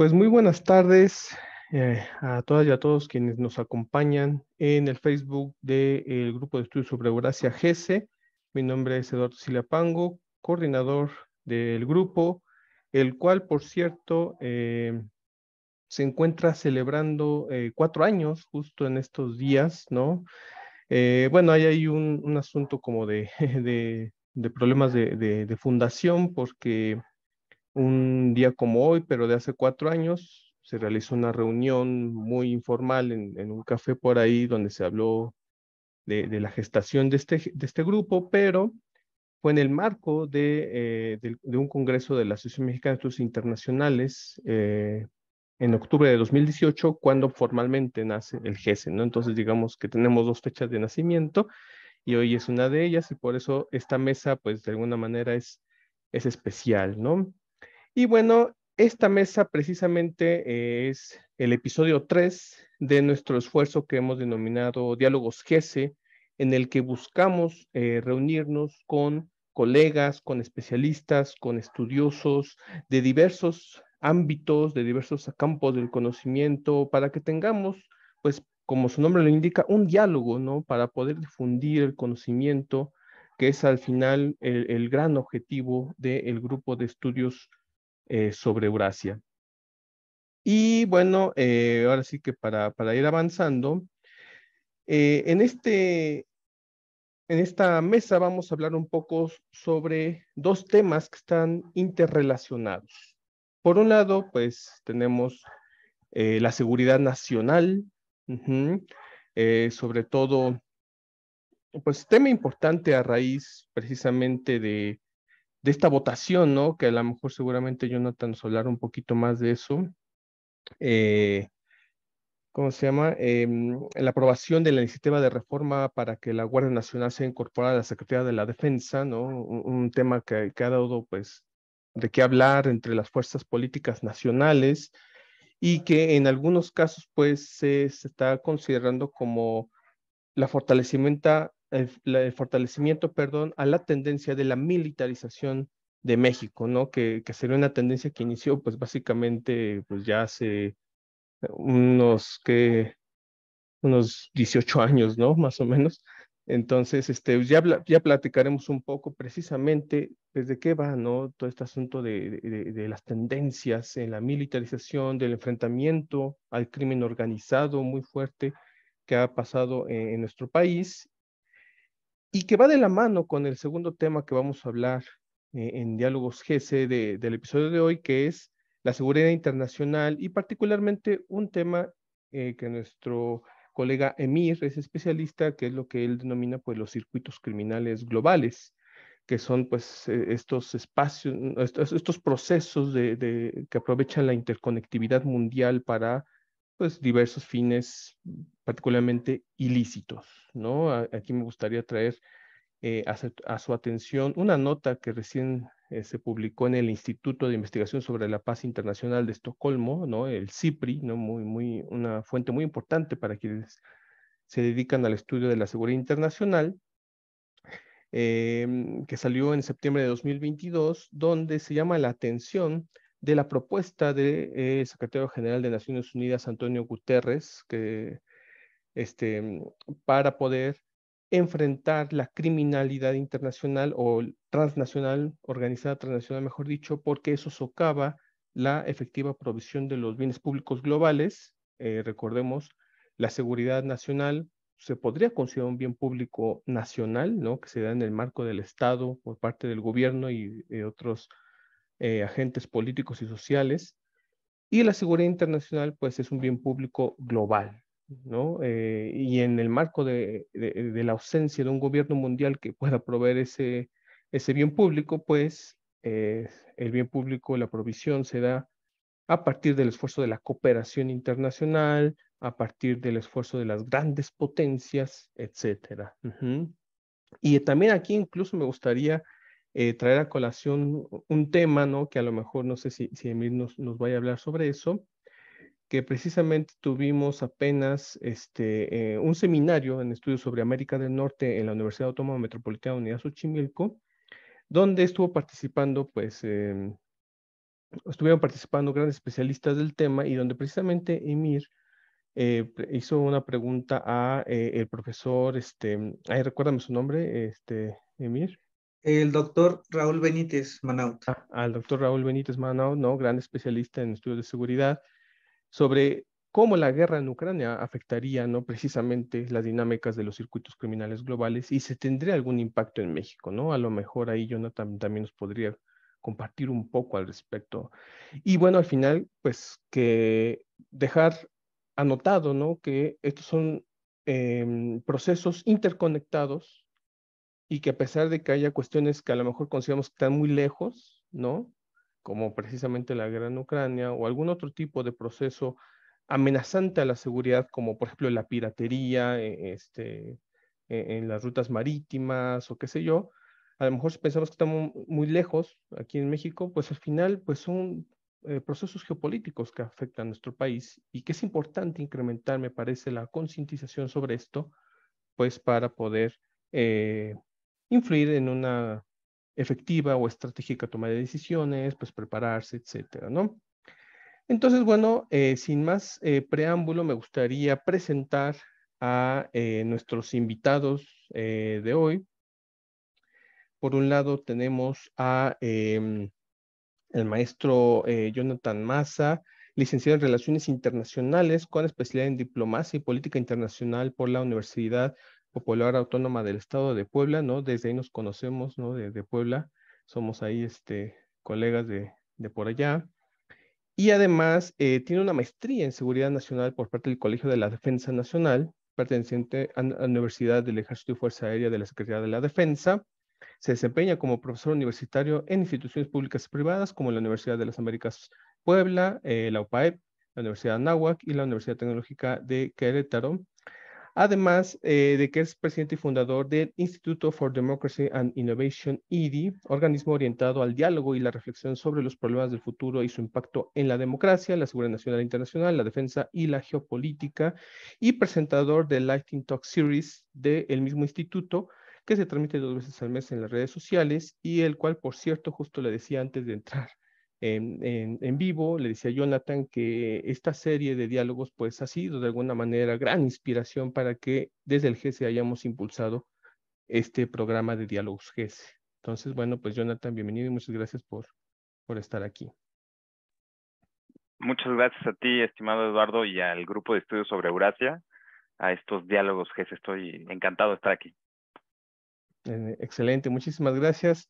Pues muy buenas tardes eh, a todas y a todos quienes nos acompañan en el Facebook del Grupo de Estudios sobre Eurasia GESE. Mi nombre es Eduardo Silapango coordinador del grupo, el cual, por cierto, eh, se encuentra celebrando eh, cuatro años justo en estos días, ¿no? bueno, ahí hay un, un asunto como de, de, de problemas de fundación porque un día como hoy, pero de hace cuatro años, se realizó una reunión muy informal en, un café por ahí donde se habló de, la gestación de este, de este grupo, pero fue en el marco de, eh, un congreso de la Asociación Mexicana de Estudios Internacionales eh, en octubre de 2018, cuando formalmente nace el GESE, e, ¿no? Entonces, digamos que tenemos dos fechas de nacimiento y hoy es una de ellas y por eso esta mesa, pues, de alguna manera es, es especial, ¿no? Y bueno, esta mesa precisamente es el episodio 3 de nuestro esfuerzo que hemos denominado Diálogos GESE, en el que buscamos eh, reunirnos con colegas, con especialistas, con estudiosos de diversos ámbitos, de diversos campos del conocimiento, para que tengamos, pues, como su nombre lo indica, un diálogo, ¿no? Para poder difundir el conocimiento, que es al final el, gran objetivo del grupo de estudios eh, sobre Eurasia. Y bueno, eh, ahora sí que para, para ir avanzando, eh, en, este, en esta mesa vamos a hablar un poco sobre dos temas que están interrelacionados. Por un lado, pues tenemos la seguridad nacional, sobre todo, pues tema importante a raíz precisamente de, de esta votación, ¿no? Que a lo mejor seguramente Jonathan nos hablará un poquito más de eso. Eh, ¿Cómo se llama? Em, la aprobación de la iniciativa de reforma para que la Guardia Nacional sea incorporada a la Secretaría de la Defensa, ¿no? Un, tema que, ha dado, pues, de qué hablar entre las fuerzas políticas nacionales y que en algunos casos, pues, se, se está considerando como la fortalecimiento el, fortalecimiento, perdón, a la tendencia de la militarización de México, ¿no? Que, que sería una tendencia que inició, pues básicamente, pues ya hace unos que unos 18 años, ¿no? Más o menos. Entonces, este, ya, ya platicaremos un poco precisamente desde qué va, ¿no? Todo este asunto de, de, de, las tendencias en la militarización, del enfrentamiento al crimen organizado muy fuerte que ha pasado en nuestro país y que va de la mano con el segundo tema que vamos a hablar eh, en Diálogos GC del episodio de hoy, que es la seguridad internacional y particularmente un tema eh, que nuestro colega Emir es especialista, que es lo que él denomina pues los circuitos criminales globales, que son pues eh, estos espacios, estos, procesos de, que aprovechan la interconectividad mundial para pues diversos fines particularmente ilícitos, ¿no? Aquí me gustaría traer eh, a, su, atención una nota que recién eh, se publicó en el Instituto de Investigación sobre la Paz Internacional de Estocolmo, ¿no? El CIPRI, ¿no? Muy, muy, una fuente muy importante para quienes se dedican al estudio de la seguridad internacional, em, que salió en septiembre de 2022, donde se llama la atención de la propuesta del eh, secretario general de Naciones Unidas, Antonio Guterres, que, este, para poder enfrentar la criminalidad internacional o transnacional, organizada transnacional, mejor dicho, porque eso socava la efectiva provisión de los bienes públicos globales. Eh, recordemos, la seguridad nacional se podría considerar un bien público nacional, ¿no? Que se da en el marco del Estado por parte del gobierno y eh, otros eh, agentes políticos y sociales. Y la seguridad internacional, pues, es un bien público global, ¿no? Eh, y en el marco de, de, la ausencia de un gobierno mundial que pueda proveer ese, ese bien público, pues, eh, el bien público, la provisión se da a partir del esfuerzo de la cooperación internacional, a partir del esfuerzo de las grandes potencias, etcétera. Y también aquí incluso me gustaría eh, traer a colación un tema, ¿no? Que a lo mejor, no sé si, si Emir nos, nos vaya a hablar sobre eso, que precisamente tuvimos apenas este, eh, un seminario en estudios sobre América del Norte en la Universidad Autónoma Metropolitana de Unidad Xochimilco, donde estuvo participando, pues, em, estuvieron participando grandes especialistas del tema y donde precisamente Emir eh, hizo una pregunta a el profesor, este, ay, recuérdame su nombre, este, Emir. El doctor Raúl Benítez Manaut. Ah, al doctor Raúl Benítez Manaut, ¿no? gran especialista en estudios de seguridad, sobre cómo la guerra en Ucrania afectaría ¿no? precisamente las dinámicas de los circuitos criminales globales y si tendría algún impacto en México, ¿no? A lo mejor ahí Jonathan también nos podría compartir un poco al respecto. Y bueno, al final, pues que dejar anotado, ¿no? Que estos son em, procesos interconectados y que a pesar de que haya cuestiones que a lo mejor consideramos que están muy lejos, ¿no? Como precisamente la guerra en Ucrania o algún otro tipo de proceso amenazante a la seguridad, como por ejemplo la piratería e, este, e, en las rutas marítimas o qué sé yo, a lo mejor si pensamos que estamos muy lejos aquí en México, pues al final pues son eh, procesos geopolíticos que afectan a nuestro país y que es importante incrementar, me parece, la concientización sobre esto, pues para poder eh, influir en una efectiva o estratégica toma de decisiones, pues prepararse, etcétera, ¿no? Entonces, bueno, eh, sin más eh, preámbulo, me gustaría presentar a eh, nuestros invitados de hoy. Por un lado tenemos a em, el maestro Jonathan Massa, licenciado en Relaciones Internacionales con especialidad en Diplomacia y Política Internacional por la Universidad Popular Autónoma del Estado de Puebla, ¿no? Desde ahí nos conocemos, ¿no? Desde de Puebla, somos ahí este, colegas de, por allá. Y además eh, tiene una maestría en Seguridad Nacional por parte del Colegio de la Defensa Nacional, perteneciente a la Universidad del Ejército y Fuerza Aérea de la Secretaría de la Defensa. Se desempeña como profesor universitario en instituciones públicas y privadas como la Universidad de las Américas Puebla, eh, la UPAEP, la Universidad de Anáhuac y la Universidad Tecnológica de Querétaro. Además eh, de que es presidente y fundador del Instituto for Democracy and Innovation, IDI, organismo orientado al diálogo y la reflexión sobre los problemas del futuro y su impacto en la democracia, la seguridad nacional e internacional, la defensa y la geopolítica, y presentador del Lightning Talk Series del mismo instituto, que se transmite dos veces al mes en las redes sociales y el cual, por cierto, justo le decía antes de entrar en, vivo, le decía Jonathan que esta serie de diálogos pues ha sido de alguna manera gran inspiración para que desde el GESE hayamos impulsado este programa de diálogos GESE. Entonces, bueno, pues Jonathan, bienvenido y muchas gracias por, por estar aquí. Muchas gracias a ti, estimado Eduardo, y al grupo de estudios sobre Eurasia, a estos diálogos GESE. Estoy encantado de estar aquí. Eh, excelente, muchísimas gracias.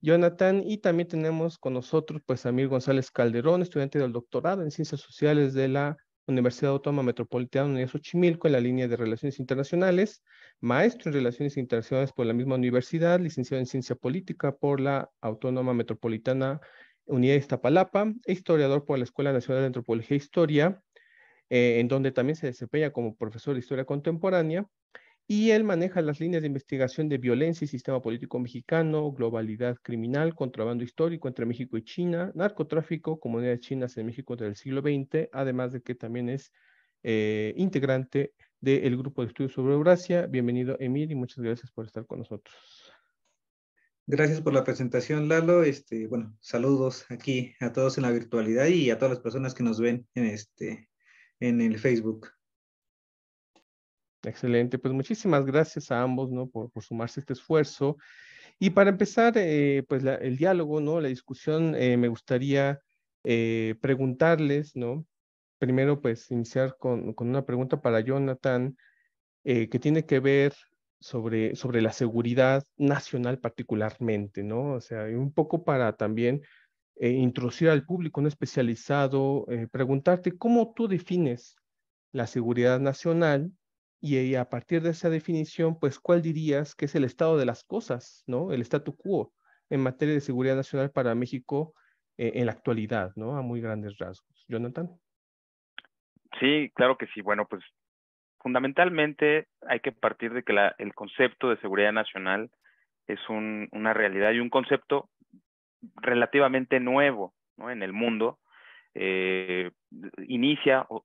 Jonathan, y también tenemos con nosotros pues a Amir González Calderón, estudiante del doctorado en Ciencias Sociales de la Universidad Autónoma Metropolitana de Xochimilco en la línea de Relaciones Internacionales, maestro en Relaciones Internacionales por la misma universidad, licenciado en Ciencia Política por la Autónoma Metropolitana Unidad de Iztapalapa, e historiador por la Escuela Nacional de Antropología e Historia, eh, en donde también se desempeña como profesor de Historia Contemporánea y él maneja las líneas de investigación de violencia y sistema político mexicano, globalidad criminal, contrabando histórico entre México y China, narcotráfico, comunidades chinas en México del siglo XX, además de que también es eh, integrante del grupo de estudios sobre Eurasia. Bienvenido, Emil, y muchas gracias por estar con nosotros. Gracias por la presentación, Lalo. Este, bueno, saludos aquí a todos en la virtualidad y a todas las personas que nos ven en, este, en el Facebook. Excelente, pues muchísimas gracias a ambos, ¿no? Por, sumarse a este esfuerzo. Y para empezar, eh, pues el diálogo, ¿no? La discusión, eh, me gustaría eh, preguntarles, ¿no? Primero, pues iniciar con, una pregunta para Jonathan, que tiene que ver sobre, sobre la seguridad nacional particularmente, ¿no? O sea, un poco para también introducir al público no especializado, preguntarte cómo tú defines la seguridad nacional eh, y a partir de esa definición, pues, ¿cuál dirías que es el estado de las cosas, ¿no? El statu quo en materia de seguridad nacional para México eh, en la actualidad, ¿no? A muy grandes rasgos. Jonathan. Sí, claro que sí. Bueno, pues fundamentalmente hay que partir de que la, el concepto de seguridad nacional es una realidad y un concepto relativamente nuevo ¿no? en el mundo eh, inicia o,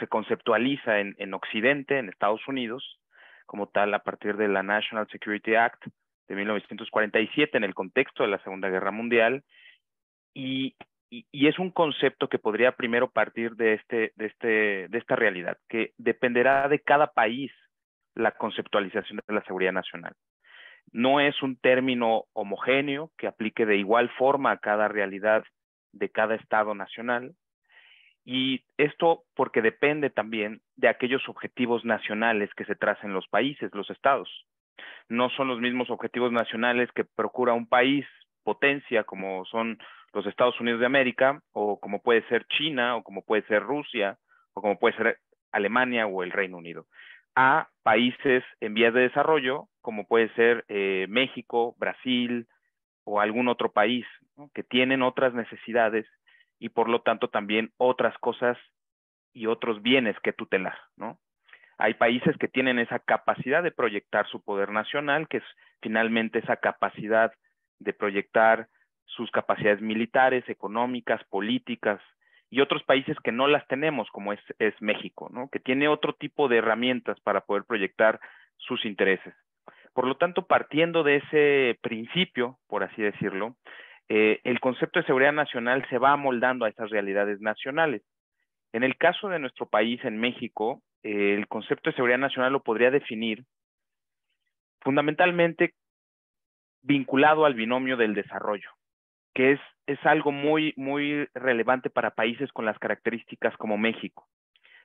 se conceptualiza en, Occidente, en Estados Unidos, como tal a partir de la National Security Act de 1947 en el contexto de la Segunda Guerra Mundial y, es un concepto que podría primero partir de, este, de, este, de esta realidad, que dependerá de cada país la conceptualización de la seguridad nacional. No es un término homogéneo que aplique de igual forma a cada realidad de cada estado nacional. Y esto porque depende también de aquellos objetivos nacionales que se tracen los países, los estados. No son los mismos objetivos nacionales que procura un país potencia como son los Estados Unidos de América o como puede ser China o como puede ser Rusia o como puede ser Alemania o el Reino Unido a países en vías de desarrollo como puede ser eh, México, Brasil, o algún otro país, que tienen otras necesidades y por lo tanto también otras cosas y otros bienes que tutelar, ¿no? Hay países que tienen esa capacidad de proyectar su poder nacional, que es finalmente esa capacidad de proyectar sus capacidades militares, económicas, políticas, y otros países que no las tenemos, como es, México, que tiene otro tipo de herramientas para poder proyectar sus intereses. Por lo tanto, partiendo de ese principio, por así decirlo, eh, el concepto de seguridad nacional se va amoldando a esas realidades nacionales. En el caso de nuestro país, en México, eh, el concepto de seguridad nacional lo podría definir fundamentalmente vinculado al binomio del desarrollo, que es, es algo muy, muy relevante para países con las características como México.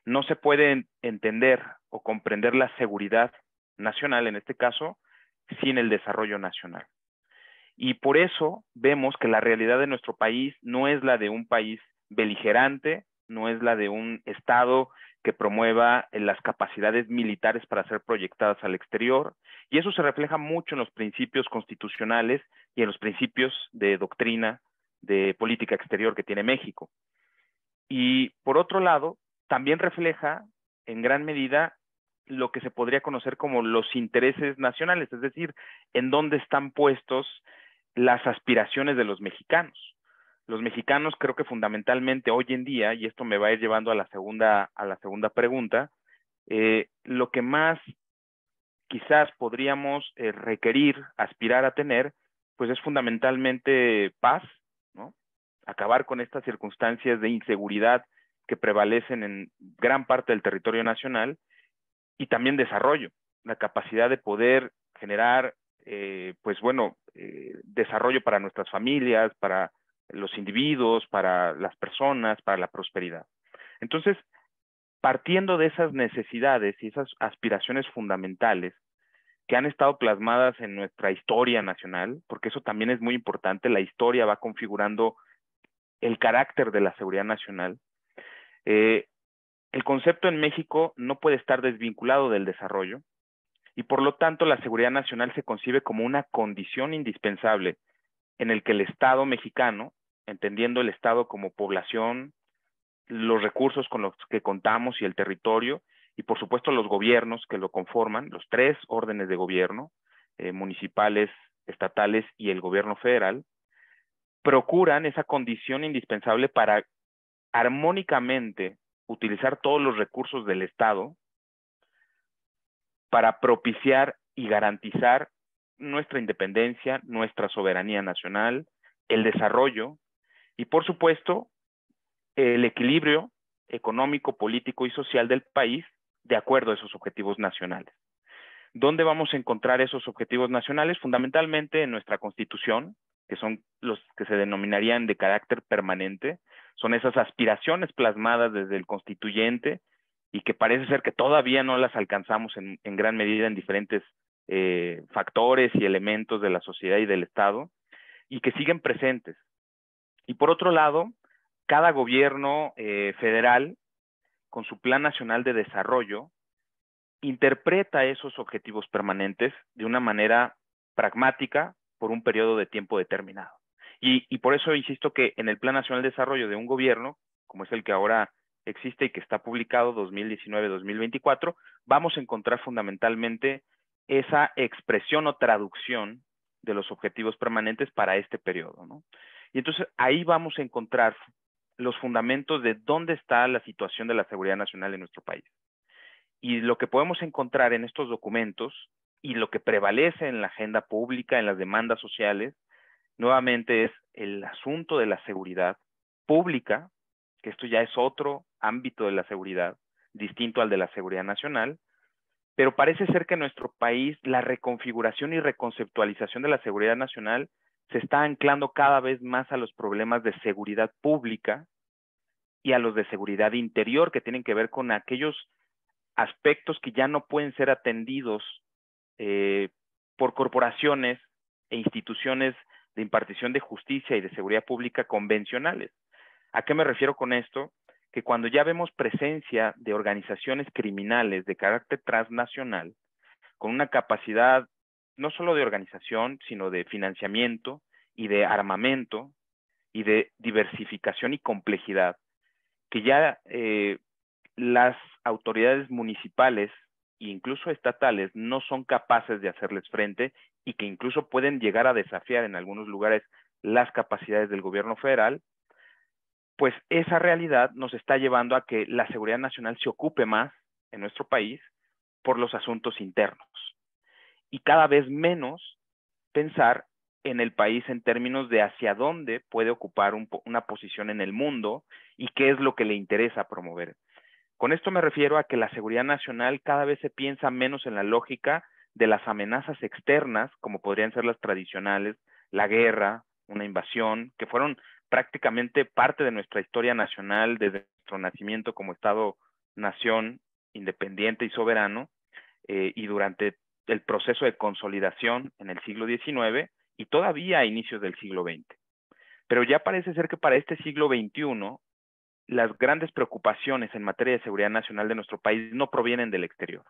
No se puede entender o comprender la seguridad nacional, en este caso, sin el desarrollo nacional. Y por eso vemos que la realidad de nuestro país no es la de un país beligerante, no es la de un Estado que promueva eh, las capacidades militares para ser proyectadas al exterior. Y eso se refleja mucho en los principios constitucionales y en los principios de doctrina de política exterior que tiene México. Y por otro lado, también refleja en gran medida lo que se podría conocer como los intereses nacionales, es decir, en dónde están puestos las aspiraciones de los mexicanos. Los mexicanos creo que fundamentalmente hoy en día, y esto me va a ir llevando a la segunda, a la segunda pregunta, eh, lo que más quizás podríamos eh, requerir, aspirar a tener, pues es fundamentalmente paz, ¿no? Acabar con estas circunstancias de inseguridad que prevalecen en gran parte del territorio nacional y también desarrollo, la capacidad de poder generar, eh, pues bueno, eh, desarrollo para nuestras familias, para los individuos, para las personas, para la prosperidad. Entonces, partiendo de esas necesidades y esas aspiraciones fundamentales que han estado plasmadas en nuestra historia nacional, porque eso también es muy importante, la historia va configurando el carácter de la seguridad nacional, eh, el concepto en México no puede estar desvinculado del desarrollo y por lo tanto la seguridad nacional se concibe como una condición indispensable en el que el Estado mexicano, entendiendo el Estado como población, los recursos con los que contamos y el territorio, y por supuesto los gobiernos que lo conforman, los tres órdenes de gobierno, eh, municipales, estatales y el gobierno federal, procuran esa condición indispensable para armónicamente utilizar todos los recursos del Estado para propiciar y garantizar nuestra independencia, nuestra soberanía nacional, el desarrollo y, por supuesto, el equilibrio económico, político y social del país de acuerdo a esos objetivos nacionales. ¿Dónde vamos a encontrar esos objetivos nacionales? Fundamentalmente en nuestra Constitución, que son los que se denominarían de carácter permanente, son esas aspiraciones plasmadas desde el constituyente y que parece ser que todavía no las alcanzamos en, gran medida en diferentes eh, factores y elementos de la sociedad y del Estado y que siguen presentes. Y por otro lado, cada gobierno eh, federal, con su Plan Nacional de Desarrollo, interpreta esos objetivos permanentes de una manera pragmática por un periodo de tiempo determinado. Y, por eso insisto que en el Plan Nacional de Desarrollo de un gobierno, como es el que ahora existe y que está publicado 2019-2024, vamos a encontrar fundamentalmente esa expresión o traducción de los objetivos permanentes para este periodo. Y entonces ahí vamos a encontrar los fundamentos de dónde está la situación de la seguridad nacional en nuestro país. Y lo que podemos encontrar en estos documentos y lo que prevalece en la agenda pública, en las demandas sociales, Nuevamente es el asunto de la seguridad pública, que esto ya es otro ámbito de la seguridad, distinto al de la seguridad nacional, pero parece ser que en nuestro país la reconfiguración y reconceptualización de la seguridad nacional se está anclando cada vez más a los problemas de seguridad pública y a los de seguridad interior, que tienen que ver con aquellos aspectos que ya no pueden ser atendidos eh, por corporaciones e instituciones de impartición de justicia y de seguridad pública convencionales. ¿A qué me refiero con esto? Que cuando ya vemos presencia de organizaciones criminales de carácter transnacional, con una capacidad no solo de organización, sino de financiamiento y de armamento y de diversificación y complejidad, que ya eh, las autoridades municipales incluso estatales, no son capaces de hacerles frente y que incluso pueden llegar a desafiar en algunos lugares las capacidades del gobierno federal, pues esa realidad nos está llevando a que la seguridad nacional se ocupe más en nuestro país por los asuntos internos y cada vez menos pensar en el país en términos de hacia dónde puede ocupar una posición en el mundo y qué es lo que le interesa promover. Con esto me refiero a que la seguridad nacional cada vez se piensa menos en la lógica de las amenazas externas, como podrían ser las tradicionales, la guerra, una invasión, que fueron prácticamente parte de nuestra historia nacional desde nuestro nacimiento como Estado-nación independiente y soberano, eh, y durante el proceso de consolidación en el siglo XIX y todavía a inicios del siglo XX. Pero ya parece ser que para este siglo XXI las grandes preocupaciones en materia de seguridad nacional de nuestro país no provienen del exterior.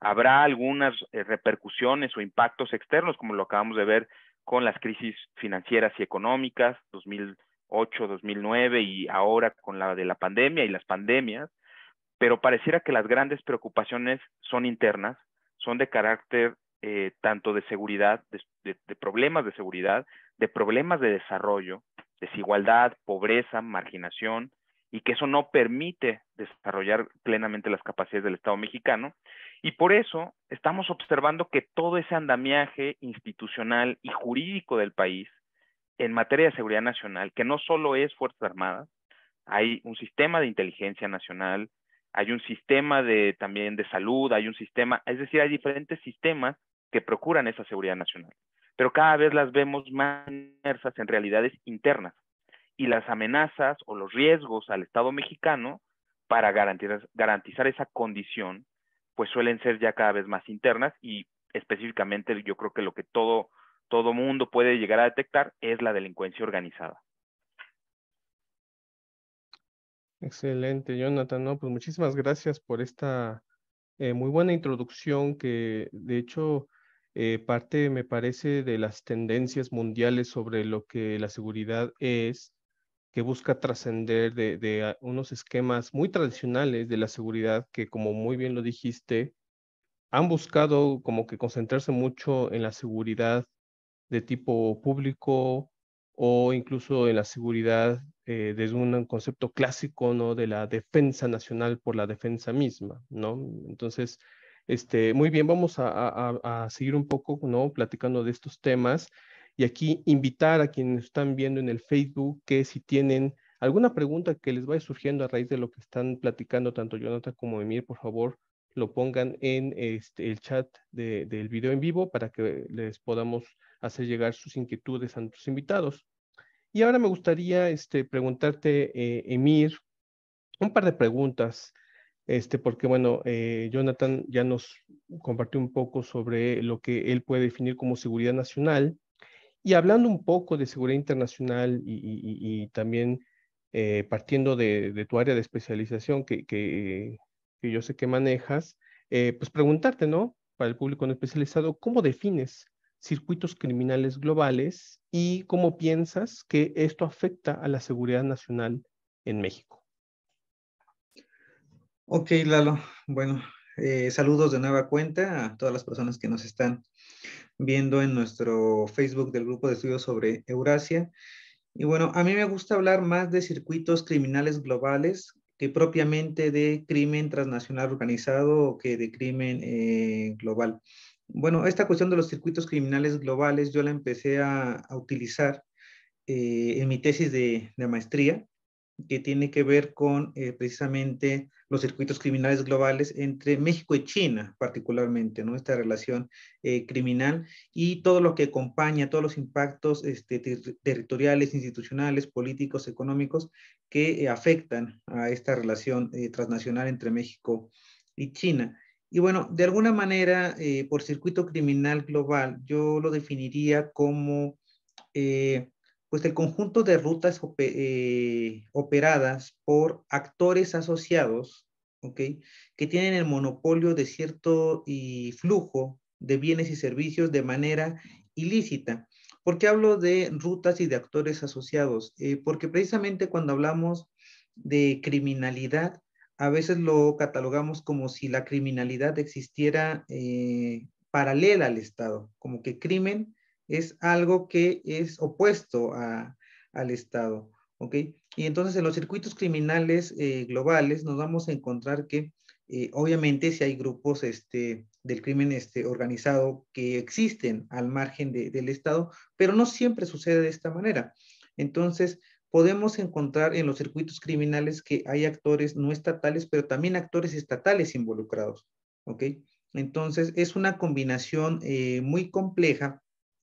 Habrá algunas eh, repercusiones o impactos externos, como lo acabamos de ver con las crisis financieras y económicas, 2008, 2009 y ahora con la de la pandemia y las pandemias, pero pareciera que las grandes preocupaciones son internas, son de carácter eh, tanto de seguridad, de problemas de seguridad, de problemas de desarrollo, desigualdad, pobreza, marginación, y que eso no permite desarrollar plenamente las capacidades del Estado mexicano. Y por eso estamos observando que todo ese andamiaje institucional y jurídico del país en materia de seguridad nacional, que no solo es Fuerzas Armadas, hay un sistema de inteligencia nacional, hay un sistema de, también de salud, hay un sistema, es decir, hay diferentes sistemas que procuran esa seguridad nacional, pero cada vez las vemos más inmersas en realidades internas y las amenazas o los riesgos al Estado mexicano para garantizar, garantizar esa condición, pues suelen ser ya cada vez más internas y específicamente yo creo que lo que todo, todo mundo puede llegar a detectar es la delincuencia organizada. Excelente, Jonathan. No, pues muchísimas gracias por esta eh, muy buena introducción que de hecho eh, parte, me parece, de las tendencias mundiales sobre lo que la seguridad es que busca trascender de, ah, unos esquemas muy tradicionales de la seguridad que, como muy bien lo dijiste, han buscado como que concentrarse mucho en la seguridad de tipo público o incluso en la seguridad eh, desde un concepto clásico, ¿no? De la defensa nacional por la defensa misma, ¿no? Entonces, este, muy bien, vamos a, a, a seguir un poco, ¿no? Platicando de estos temas. Y aquí invitar a quienes están viendo en el Facebook que si tienen alguna pregunta que les vaya surgiendo a raíz de lo que están platicando tanto Jonathan como Emir, por favor, lo pongan en este, el chat del video en vivo para que les podamos hacer llegar sus inquietudes a nuestros invitados. Y ahora me gustaría este, preguntarte, eh, Emir, un par de preguntas, este, porque bueno, eh, Jonathan ya nos compartió un poco sobre lo que él puede definir como seguridad nacional y hablando un poco de seguridad internacional y, también eh, partiendo de, tu área de especialización que, yo sé que manejas, eh, pues preguntarte, ¿no? Para el público no especializado, ¿cómo defines circuitos criminales globales y cómo piensas que esto afecta a la seguridad nacional en México? Ok, Lalo. Bueno, eh, saludos de nueva cuenta a todas las personas que nos están viendo en nuestro Facebook del grupo de estudios sobre Eurasia. Y bueno, a mí me gusta hablar más de circuitos criminales globales que propiamente de crimen transnacional organizado o que de crimen eh, global. Bueno, esta cuestión de los circuitos criminales globales yo la empecé a, utilizar eh, en mi tesis de maestría que tiene que ver con eh, precisamente los circuitos criminales globales entre México y China, particularmente, ¿no? Esta relación eh, criminal y todo lo que acompaña, todos los impactos este, territoriales, institucionales, políticos, económicos que eh, afectan a esta relación transnacional entre México y China. Y bueno, de alguna manera, por circuito criminal global, yo lo definiría como pues el conjunto de rutas eh, operadas por actores asociados, ¿ok? Que tienen el monopolio de cierto y flujo de bienes y servicios de manera ilícita. ¿Por qué hablo de rutas y de actores asociados? Eh, porque precisamente cuando hablamos de criminalidad, a veces lo catalogamos como si la criminalidad existiera eh, paralela al Estado, como que crimen es algo que es opuesto a, al Estado. ¿Ok? Y entonces en los circuitos criminales eh, globales nos vamos a encontrar que eh, obviamente si hay grupos este, del crimen este, organizado que existen al margen de, del Estado, pero no siempre sucede de esta manera. Entonces podemos encontrar en los circuitos criminales que hay actores no estatales, pero también actores estatales involucrados. ¿Ok? Entonces es una combinación eh, muy compleja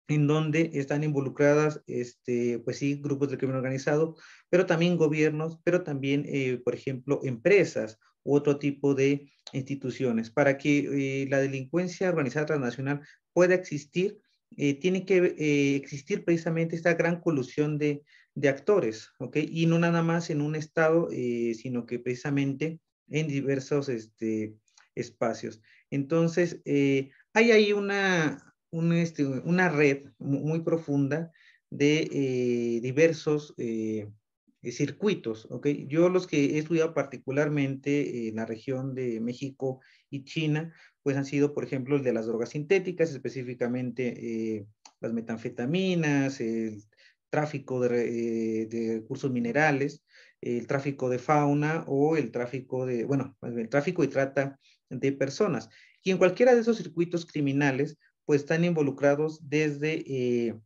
en donde están involucradas, este, pues sí, grupos de crimen organizado, pero también gobiernos, pero también, eh, por ejemplo, empresas u otro tipo de instituciones. Para que eh, la delincuencia organizada transnacional pueda existir, eh, tiene que existir precisamente esta gran colusión de, de, actores, ¿ok? Y no nada más en un Estado, sino que precisamente en diversos este, espacios. Entonces, hay ahí una, este, una red muy profunda de eh, diversos eh, circuitos. ¿okay? Yo los que he estudiado particularmente en la región de México y China, pues han sido, por ejemplo, el de las drogas sintéticas, específicamente eh, las metanfetaminas, el tráfico de, de, recursos minerales, el tráfico de fauna o el tráfico de, bueno, el tráfico y trata de personas. Y en cualquiera de esos circuitos criminales, pues están involucrados desde eh,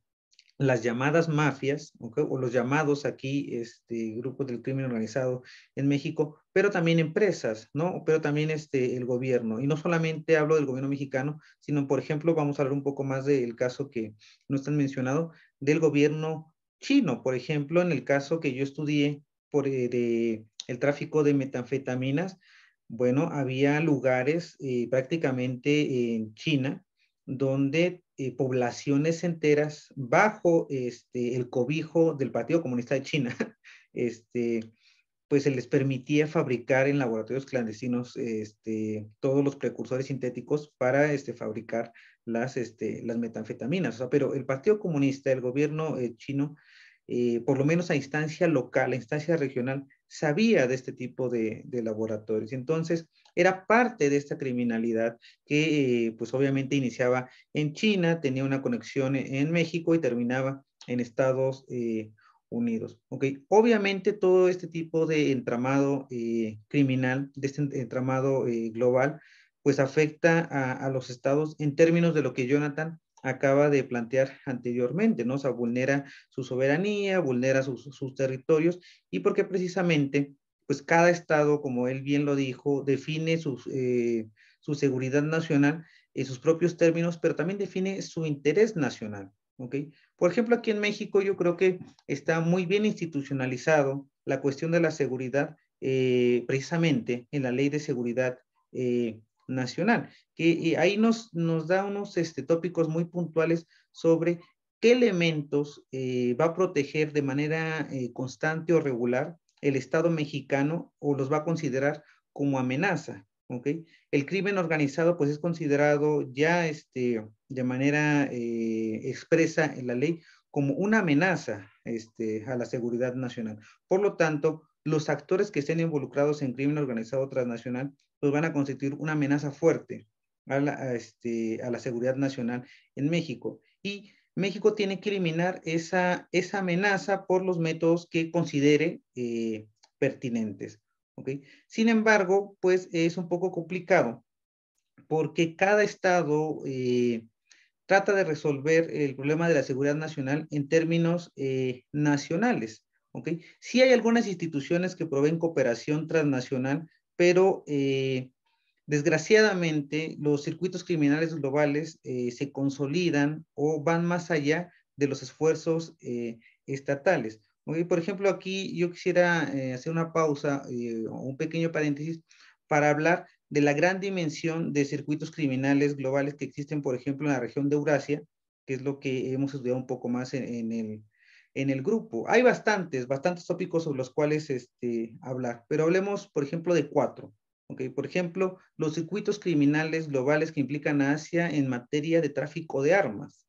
las llamadas mafias, o los llamados aquí este, grupos del crimen organizado en México, pero también empresas, ¿no? Pero también este, el gobierno. Y no solamente hablo del gobierno mexicano, sino, por ejemplo, vamos a hablar un poco más del caso que no están mencionado, del gobierno chino, por ejemplo, en el caso que yo estudié por eh, el tráfico de metanfetaminas, bueno, había lugares eh, prácticamente en China donde eh, poblaciones enteras bajo este, el cobijo del Partido Comunista de China, este, pues se les permitía fabricar en laboratorios clandestinos este, todos los precursores sintéticos para este, fabricar las, este, metanfetaminas. pero el Partido Comunista, el gobierno eh, chino, eh, por lo menos a instancia local, a instancia regional, sabía de este tipo de laboratorios. Entonces, era parte de esta criminalidad que eh, pues obviamente iniciaba en China, tenía una conexión e-, en México y terminaba en Estados eh, Unidos. Okay. Obviamente todo este tipo de entramado eh, criminal, de este entramado global, pues afecta a, los estados en términos de lo que Jonathan acaba de plantear anteriormente, ¿no? O vulnera su soberanía, vulnera sus, sus territorios y porque precisamente pues cada estado, como él bien lo dijo, define eh, su seguridad nacional en sus propios términos, pero también define su interés nacional. ¿okay? Por ejemplo, aquí en México yo creo que está muy bien institucionalizado la cuestión de la seguridad eh, precisamente en la ley de seguridad eh, nacional, que ahí nos, da unos este, tópicos muy puntuales sobre qué elementos va a proteger de manera constante o regular el Estado mexicano o los va a considerar como amenaza. ¿okay? El crimen organizado pues es considerado ya este, de manera eh, expresa en la ley como una amenaza este, a la seguridad nacional. Por lo tanto, los actores que estén involucrados en crimen organizado transnacional pues van a constituir una amenaza fuerte a la, este, a la seguridad nacional en México. Y México tiene que eliminar esa, esa amenaza por los métodos que considere eh, pertinentes. ¿okay? Sin embargo, pues es un poco complicado porque cada estado eh, trata de resolver el problema de la seguridad nacional en términos eh, nacionales. ¿okay? Sí hay algunas instituciones que proveen cooperación transnacional, pero Desgraciadamente, los circuitos criminales globales eh, se consolidan o van más allá de los esfuerzos eh, estatales. por ejemplo, aquí yo quisiera eh, hacer una pausa un pequeño paréntesis para hablar de la gran dimensión de circuitos criminales globales que existen, por ejemplo, en la región de Eurasia, que es lo que hemos estudiado un poco más en, el, en el grupo. Hay bastantes, bastantes tópicos sobre los cuales este, hablar, pero hablemos, por ejemplo, de cuatro por ejemplo, los circuitos criminales globales que implican a Asia en materia de tráfico de armas.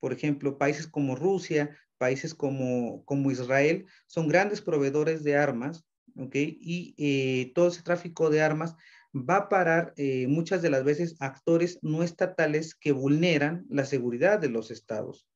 Por ejemplo, países como Rusia, países como, Israel, son grandes proveedores de armas. y eh, todo ese tráfico de armas va a parar eh, muchas de las veces actores no estatales que vulneran la seguridad de los estados.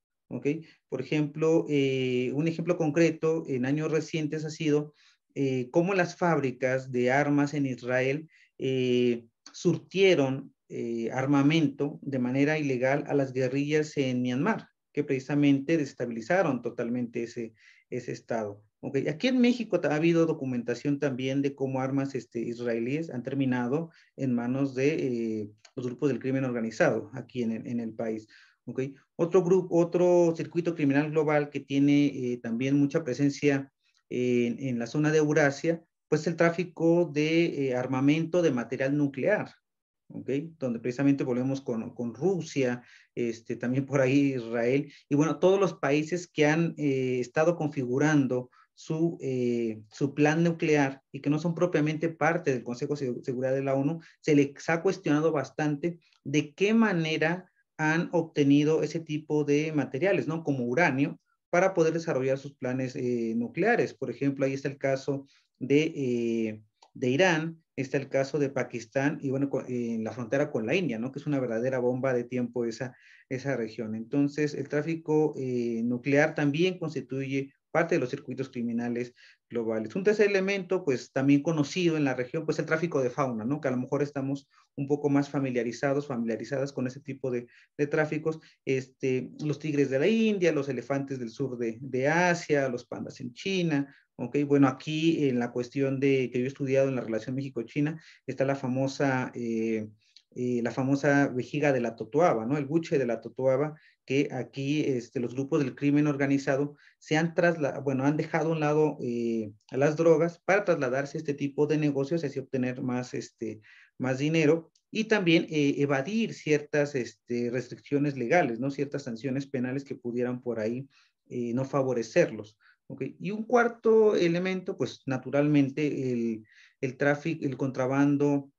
Por ejemplo, eh, un ejemplo concreto en años recientes ha sido eh, cómo las fábricas de armas en Israel eh, surtieron eh, armamento de manera ilegal a las guerrillas en Myanmar, que precisamente desestabilizaron totalmente ese, ese estado. Okay. Aquí en México ha habido documentación también de cómo armas este, israelíes han terminado en manos de los grupos del crimen organizado aquí en, el país. Okay. Otro, grupo, otro circuito criminal global que tiene también mucha presencia en, la zona de Eurasia, pues el tráfico de eh, armamento de material nuclear, ¿ok? donde precisamente volvemos con, con, Rusia, este, también por ahí Israel, y bueno, todos los países que han eh, estado configurando su, eh, su plan nuclear y que no son propiamente parte del Consejo de Seguridad de la ONU, se les ha cuestionado bastante de qué manera han obtenido ese tipo de materiales, ¿no? Como uranio, para poder desarrollar sus planes eh, nucleares. Por ejemplo, ahí está el caso de, eh, de Irán, está el caso de Pakistán y bueno, en eh, la frontera con la India, ¿no? Que es una verdadera bomba de tiempo esa, esa región. Entonces, el tráfico nuclear también constituye parte de los circuitos criminales globales. Un tercer elemento, pues también conocido en la región, pues el tráfico de fauna, ¿no? Que a lo mejor estamos un poco más familiarizados, familiarizadas con ese tipo de, tráficos. Este, los tigres de la India, los elefantes del sur de, Asia, los pandas en China, ¿ok? Bueno, aquí en la cuestión de que yo he estudiado en la relación México-China, está la famosa... Eh, eh, la famosa vejiga de la totuaba, ¿no? El buche de la totuaba, que aquí este, los grupos del crimen organizado se han, bueno, han dejado a un lado eh, a las drogas para trasladarse a este tipo de negocios y así obtener más, este, más dinero y también eh, evadir ciertas este, restricciones legales, ¿no? ciertas sanciones penales que pudieran por ahí eh, no favorecerlos. Okay. Y un cuarto elemento, pues naturalmente el, el tráfico, el contrabando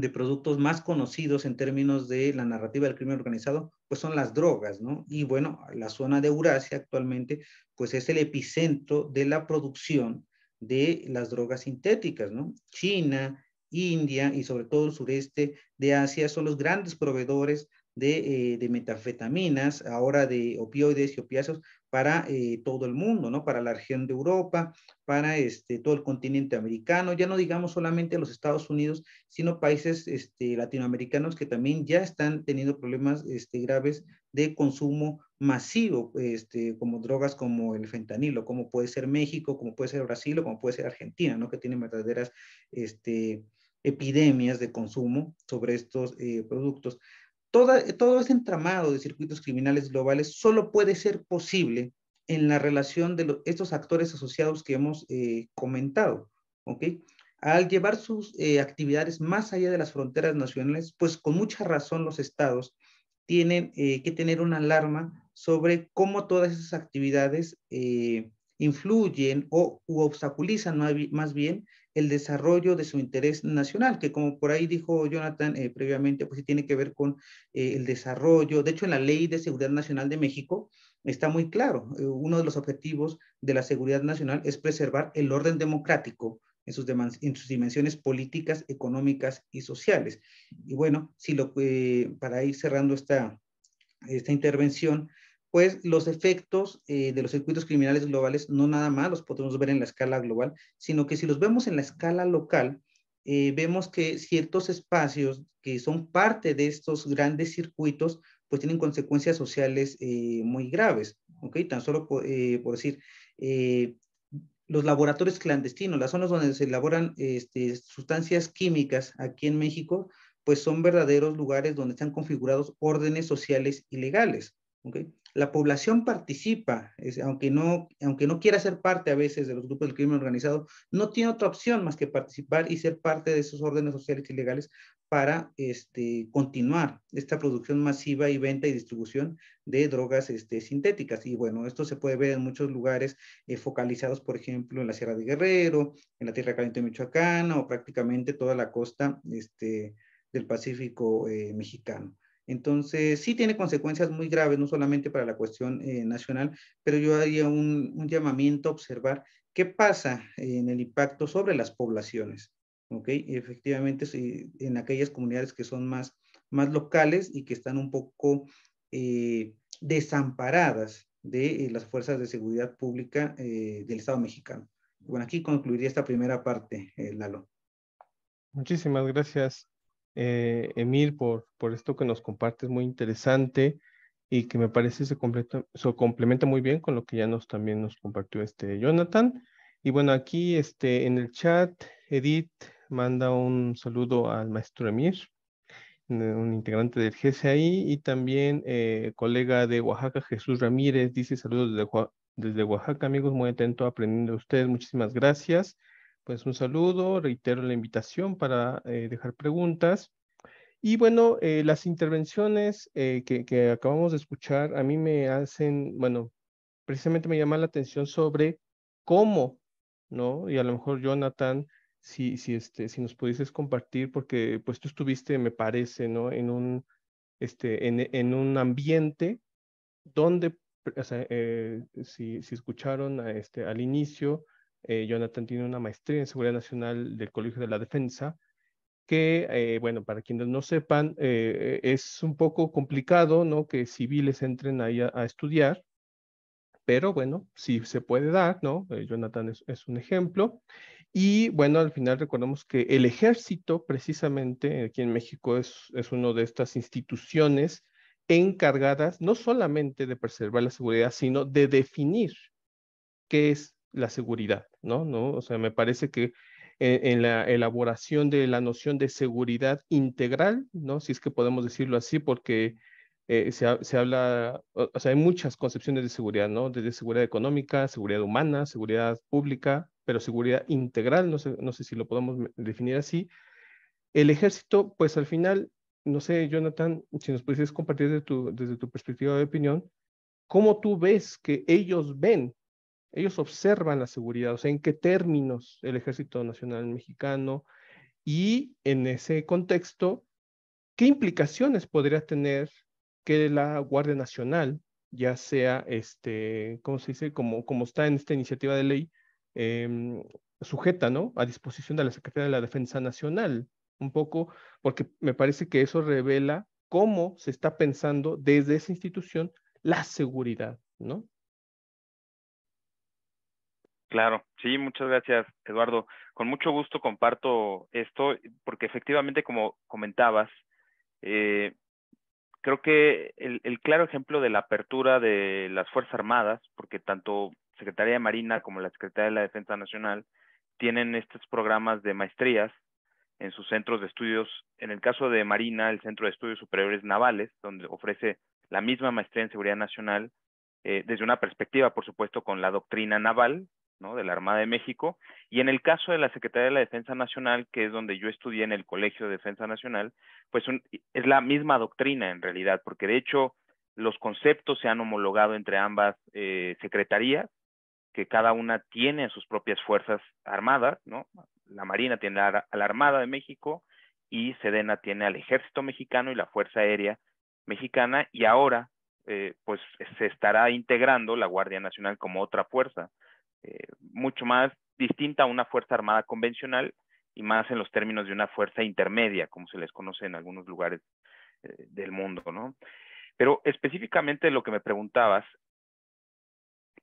de productos más conocidos en términos de la narrativa del crimen organizado, pues son las drogas, ¿no? Y bueno, la zona de Eurasia actualmente, pues es el epicentro de la producción de las drogas sintéticas, ¿no? China, India y sobre todo el sureste de Asia son los grandes proveedores de, eh, metafetaminas, ahora de opioides y opiáceos, para eh, todo el mundo, ¿no? Para la región de Europa, para este, todo el continente americano, ya no digamos solamente los Estados Unidos, sino países este, latinoamericanos que también ya están teniendo problemas este, graves de consumo masivo, este, como drogas como el fentanilo, como puede ser México, como puede ser Brasil o como puede ser Argentina, ¿no? Que tienen verdaderas este, epidemias de consumo sobre estos eh, productos todo ese entramado de circuitos criminales globales solo puede ser posible en la relación de estos actores asociados que hemos eh, comentado, ¿ok? Al llevar sus eh, actividades más allá de las fronteras nacionales, pues con mucha razón los estados tienen eh, que tener una alarma sobre cómo todas esas actividades influyen o obstaculizan más bien el desarrollo de su interés nacional, que como por ahí dijo Jonathan eh, previamente, pues tiene que ver con eh, el desarrollo. De hecho, en la Ley de Seguridad Nacional de México está muy claro, eh, uno de los objetivos de la seguridad nacional es preservar el orden democrático en sus, en sus dimensiones políticas, económicas y sociales. Y bueno, si lo, para ir cerrando esta, esta intervención, pues los efectos eh, de los circuitos criminales globales no nada más los podemos ver en la escala global, sino que si los vemos en la escala local, eh, vemos que ciertos espacios que son parte de estos grandes circuitos, pues tienen consecuencias sociales eh, muy graves, ¿ok? Tan solo por, decir, los laboratorios clandestinos, las zonas donde se elaboran este, sustancias químicas aquí en México, pues son verdaderos lugares donde están configurados órdenes sociales ilegales. La población participa, aunque, no, quiera ser parte a veces de los grupos del crimen organizado, no tiene otra opción más que participar y ser parte de esos órdenes sociales y legales para este, continuar esta producción masiva y venta y distribución de drogas este, sintéticas. Y bueno, esto se puede ver en muchos lugares eh, focalizados, por ejemplo, en la Sierra de Guerrero, en la Tierra Caliente de Michoacana o prácticamente toda la costa este, del Pacífico eh, mexicano. Entonces, sí tiene consecuencias muy graves, no solamente para la cuestión eh, nacional, pero yo haría un, llamamiento a observar qué pasa en el impacto sobre las poblaciones. ¿ok? Efectivamente, en aquellas comunidades que son más, locales y que están un poco eh, desamparadas de eh, las fuerzas de seguridad pública del Estado mexicano. Bueno, aquí concluiría esta primera parte, Lalo. Muchísimas gracias eh, Emil, por, por esto que nos compartes, muy interesante y que me parece se se complementa muy bien con lo que ya nos también nos compartió este Jonathan. Y bueno, aquí este, en el chat, Edith manda un saludo al maestro Emir, un integrante del GCI, y también eh, colega de Oaxaca, Jesús Ramírez, dice saludos desde, desde Oaxaca, amigos, muy atento aprendiendo de ustedes, muchísimas gracias pues un saludo, reitero la invitación para eh, dejar preguntas. Y bueno, eh, las intervenciones eh, que, acabamos de escuchar a mí me hacen, bueno, precisamente me llama la atención sobre cómo, ¿no? Y a lo mejor Jonathan, si, si, este, si nos pudieses compartir, porque pues tú estuviste, me parece, ¿no? En un, este, en, un ambiente donde, o sea, si, si, escucharon a este, al inicio, eh, Jonathan tiene una maestría en Seguridad Nacional del Colegio de la Defensa, que, eh, bueno, para quienes no sepan, eh, es un poco complicado, ¿no? Que civiles entren ahí a, estudiar, pero bueno, sí se puede dar, ¿no? Jonathan es, un ejemplo. Y bueno, al final recordamos que el ejército, precisamente aquí en México, es, es una de estas instituciones encargadas no solamente de preservar la seguridad, sino de definir qué es la seguridad, ¿no? ¿no? O sea, me parece que eh, en, la elaboración de la noción de seguridad integral, ¿no? Si es que podemos decirlo así, porque eh, se, se, habla, o, sea, hay muchas concepciones de seguridad, ¿no? Desde seguridad económica, seguridad humana, seguridad pública, pero seguridad integral, no sé, no sé si lo podemos definir así. El ejército, pues al final, no sé, Jonathan, si nos pudieses compartir desde tu, desde tu perspectiva de opinión, ¿cómo tú ves que ellos ven ellos observan la seguridad, o sea, en qué términos el Ejército Nacional Mexicano y en ese contexto, qué implicaciones podría tener que la Guardia Nacional, ya sea, este, ¿cómo se dice? Como, como está en esta iniciativa de ley, em, sujeta, ¿no? A disposición de la Secretaría de la Defensa Nacional, un poco, porque me parece que eso revela cómo se está pensando desde esa institución la seguridad, ¿no? Claro, sí, muchas gracias, Eduardo. Con mucho gusto comparto esto, porque efectivamente, como comentabas, eh, creo que el, claro ejemplo de la apertura de las Fuerzas Armadas, porque tanto Secretaría de Marina como la Secretaría de la Defensa Nacional tienen estos programas de maestrías en sus centros de estudios, en el caso de Marina, el Centro de Estudios Superiores Navales, donde ofrece la misma maestría en Seguridad Nacional, eh, desde una perspectiva, por supuesto, con la doctrina naval, de la Armada de México, y en el caso de la Secretaría de la Defensa Nacional, que es donde yo estudié en el Colegio de Defensa Nacional, pues es la misma doctrina en realidad, porque de hecho los conceptos se han homologado entre ambas eh, secretarías, que cada una tiene sus propias fuerzas armadas, ¿no? La Marina tiene a la Armada de México y Sedena tiene al Ejército Mexicano y la Fuerza Aérea Mexicana, y ahora eh, pues se estará integrando la Guardia Nacional como otra fuerza eh, mucho más distinta a una Fuerza Armada convencional y más en los términos de una fuerza intermedia, como se les conoce en algunos lugares eh, del mundo, ¿no? Pero específicamente lo que me preguntabas,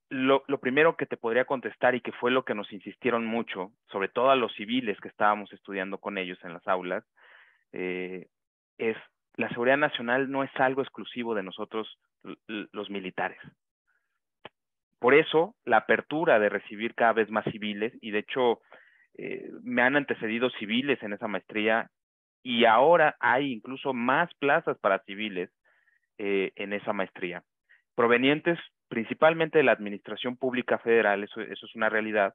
lo, primero que te podría contestar y que fue lo que nos insistieron mucho, sobre todo a los civiles que estábamos estudiando con ellos en las aulas, eh, es la seguridad nacional no es algo exclusivo de nosotros los militares. Por eso, la apertura de recibir cada vez más civiles, y de hecho eh, me han antecedido civiles en esa maestría, y ahora hay incluso más plazas para civiles eh, en esa maestría, provenientes principalmente de la Administración Pública Federal, eso, es una realidad,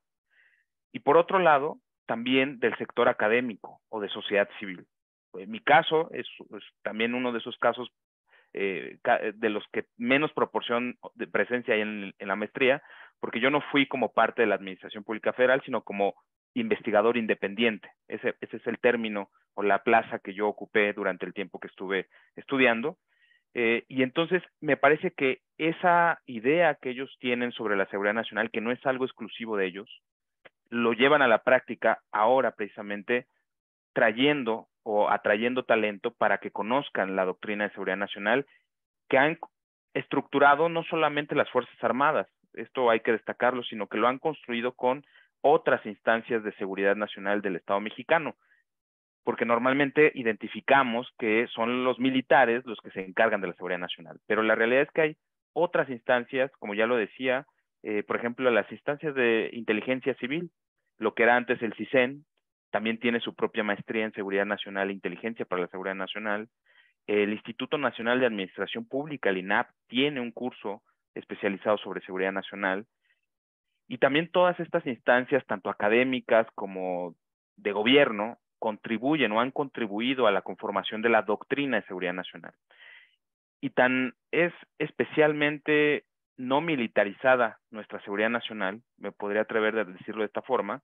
y por otro lado, también del sector académico o de sociedad civil. En mi caso es también uno de esos casos eh, eh, de los que menos proporción de presencia hay en, la maestría, porque yo no fui como parte de la Administración Pública Federal, sino como investigador independiente. Ese, es el término o la plaza que yo ocupé durante el tiempo que estuve estudiando. Eh, y entonces me parece que esa idea que ellos tienen sobre la seguridad nacional, que no es algo exclusivo de ellos, lo llevan a la práctica ahora precisamente trayendo o atrayendo talento para que conozcan la doctrina de seguridad nacional que han estructurado no solamente las Fuerzas Armadas, esto hay que destacarlo, sino que lo han construido con otras instancias de seguridad nacional del Estado mexicano, porque normalmente identificamos que son los militares los que se encargan de la seguridad nacional, pero la realidad es que hay otras instancias, como ya lo decía, eh, por ejemplo, las instancias de inteligencia civil, lo que era antes el CISEN, también tiene su propia maestría en Seguridad Nacional e Inteligencia para la Seguridad Nacional. El Instituto Nacional de Administración Pública, el INAP, tiene un curso especializado sobre seguridad nacional. Y también todas estas instancias, tanto académicas como de gobierno, contribuyen o han contribuido a la conformación de la doctrina de seguridad nacional. Y tan es especialmente no militarizada nuestra seguridad nacional, me podría atrever a decirlo de esta forma,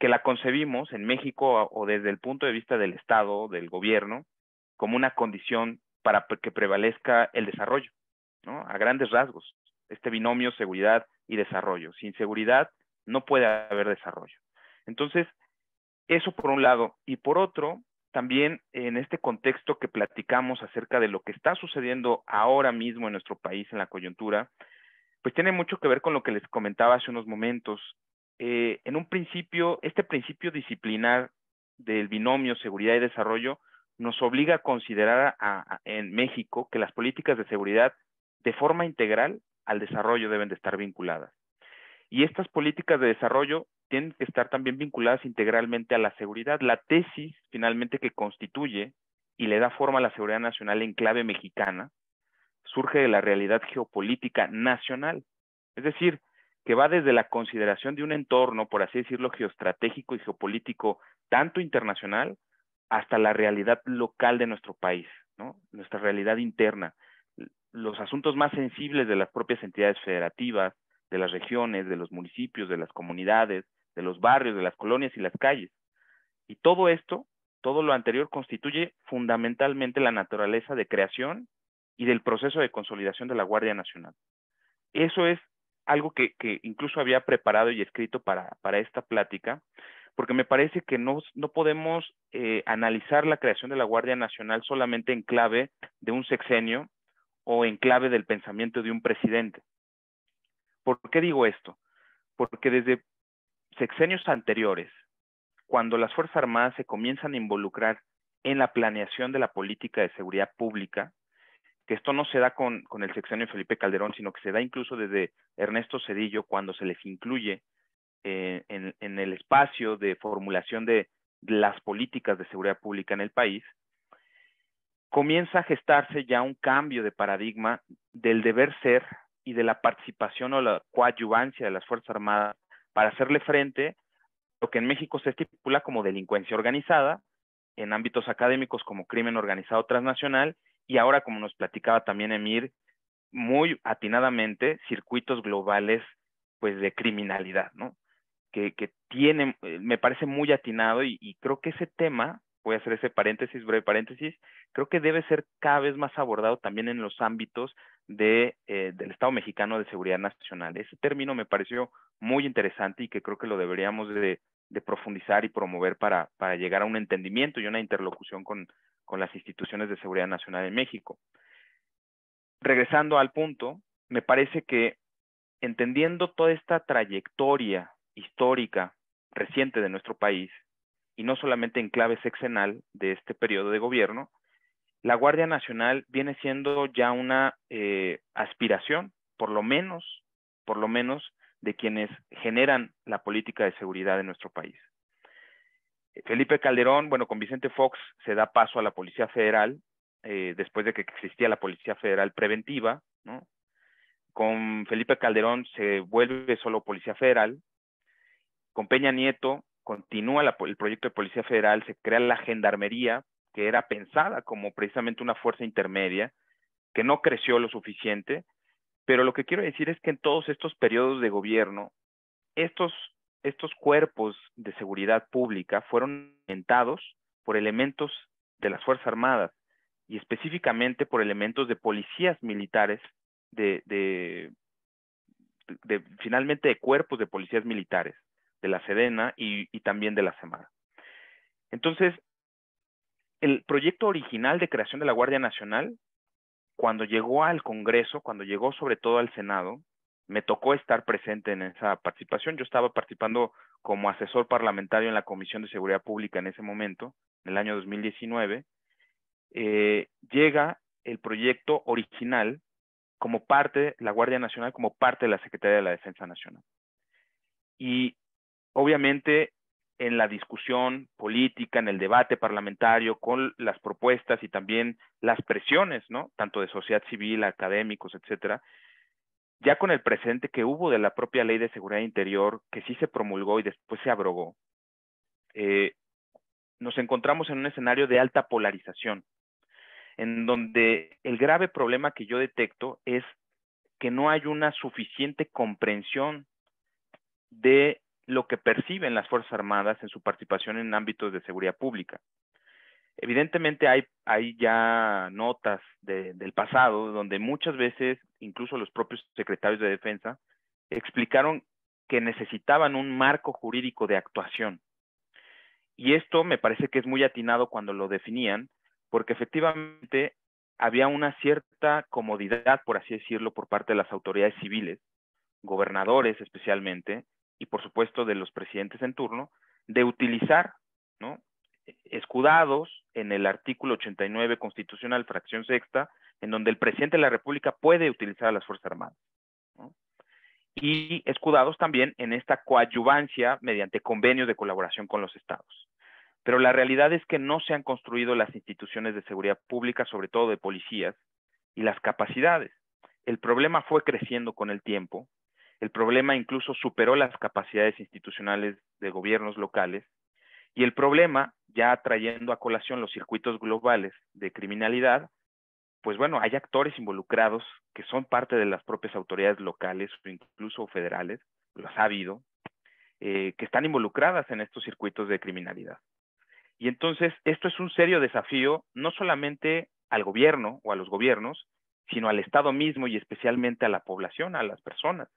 que la concebimos en México o desde el punto de vista del Estado, del gobierno, como una condición para que prevalezca el desarrollo, ¿no? A grandes rasgos, este binomio seguridad y desarrollo. Sin seguridad no puede haber desarrollo. Entonces, eso por un lado. Y por otro, también en este contexto que platicamos acerca de lo que está sucediendo ahora mismo en nuestro país, en la coyuntura, pues tiene mucho que ver con lo que les comentaba hace unos momentos eh, en un principio, este principio disciplinar del binomio seguridad y desarrollo nos obliga a considerar en México que las políticas de seguridad de forma integral al desarrollo deben de estar vinculadas. Y estas políticas de desarrollo tienen que estar también vinculadas integralmente a la seguridad. La tesis finalmente que constituye y le da forma a la seguridad nacional en clave mexicana surge de la realidad geopolítica nacional. Es decir, que va desde la consideración de un entorno, por así decirlo, geoestratégico y geopolítico, tanto internacional, hasta la realidad local de nuestro país, nuestra realidad interna, los asuntos más sensibles de las propias entidades federativas, de las regiones, de los municipios, de las comunidades, de los barrios, de las colonias y las calles. Y todo esto, todo lo anterior, constituye fundamentalmente la naturaleza de creación y del proceso de consolidación de la Guardia Nacional. Eso es algo que, incluso había preparado y escrito para, esta plática, porque me parece que no, podemos eh, analizar la creación de la Guardia Nacional solamente en clave de un sexenio o en clave del pensamiento de un presidente. ¿Por qué digo esto? Porque desde sexenios anteriores, cuando las Fuerzas Armadas se comienzan a involucrar en la planeación de la política de seguridad pública, que esto no se da con, el sexenio de Felipe Calderón, sino que se da incluso desde Ernesto Cedillo cuando se les incluye eh, en, en, el espacio de formulación de las políticas de seguridad pública en el país, comienza a gestarse ya un cambio de paradigma del deber ser y de la participación o la coadyuvancia de las Fuerzas Armadas para hacerle frente a lo que en México se estipula como delincuencia organizada, en ámbitos académicos como crimen organizado transnacional y ahora, como nos platicaba también Emir, muy atinadamente, circuitos globales pues de criminalidad, ¿no? Que, que tiene, eh, me parece muy atinado y, creo que ese tema, voy a hacer ese paréntesis, breve paréntesis, creo que debe ser cada vez más abordado también en los ámbitos de, eh, del Estado mexicano de seguridad nacional. Ese término me pareció muy interesante y que creo que lo deberíamos de, de profundizar y promover para, para llegar a un entendimiento y una interlocución con, con las instituciones de seguridad nacional en México. Regresando al punto, me parece que entendiendo toda esta trayectoria histórica reciente de nuestro país, y no solamente en clave sexenal de este periodo de gobierno, la Guardia Nacional viene siendo ya una eh, aspiración, por lo menos, por lo menos, de quienes generan la política de seguridad de nuestro país. Felipe Calderón, bueno, con Vicente Fox se da paso a la Policía Federal, eh, después de que existía la Policía Federal Preventiva, ¿no? Con Felipe Calderón se vuelve solo Policía Federal. Con Peña Nieto continúa el proyecto de Policía Federal, se crea la Gendarmería, que era pensada como precisamente una fuerza intermedia, que no creció lo suficiente. Pero lo que quiero decir es que en todos estos periodos de gobierno, estos estos cuerpos de seguridad pública fueron inventados por elementos de las Fuerzas Armadas y específicamente por elementos de policías militares, de, de, finalmente de cuerpos de policías militares, de la Sedena y, y también de la Semana. Entonces, el proyecto original de creación de la Guardia Nacional, cuando llegó al Congreso, cuando llegó sobre todo al Senado, me tocó estar presente en esa participación. Yo estaba participando como asesor parlamentario en la Comisión de Seguridad Pública en ese momento, en el año 2019. Eh, llega el proyecto original como parte, la Guardia Nacional como parte de la Secretaría de la Defensa Nacional. Y obviamente en la discusión política, en el debate parlamentario, con las propuestas y también las presiones, ¿no? Tanto de sociedad civil, académicos, etcétera, ya con el presente que hubo de la propia ley de seguridad interior, que sí se promulgó y después se abrogó, eh, nos encontramos en un escenario de alta polarización, en donde el grave problema que yo detecto es que no hay una suficiente comprensión de lo que perciben las Fuerzas Armadas en su participación en ámbitos de seguridad pública. Evidentemente hay, hay ya notas del pasado donde muchas veces incluso los propios secretarios de defensa explicaron que necesitaban un marco jurídico de actuación. Y esto me parece que es muy atinado cuando lo definían, porque efectivamente había una cierta comodidad, por así decirlo, por parte de las autoridades civiles, gobernadores especialmente, y por supuesto de los presidentes en turno, de utilizar ¿no? escudados en el artículo 89 constitucional, fracción sexta, en donde el presidente de la República puede utilizar a las Fuerzas Armadas. Y escudados también en esta coadyuvancia mediante convenios de colaboración con los estados. Pero la realidad es que no se han construido las instituciones de seguridad pública, sobre todo de policías, y las capacidades. El problema fue creciendo con el tiempo. El problema incluso superó las capacidades institucionales de gobiernos locales y el problema, ya trayendo a colación los circuitos globales de criminalidad, pues bueno, hay actores involucrados que son parte de las propias autoridades locales o incluso federales, los ha habido, eh, que están involucradas en estos circuitos de criminalidad. Y entonces, esto es un serio desafío, no solamente al gobierno o a los gobiernos, sino al Estado mismo y especialmente a la población, a las personas.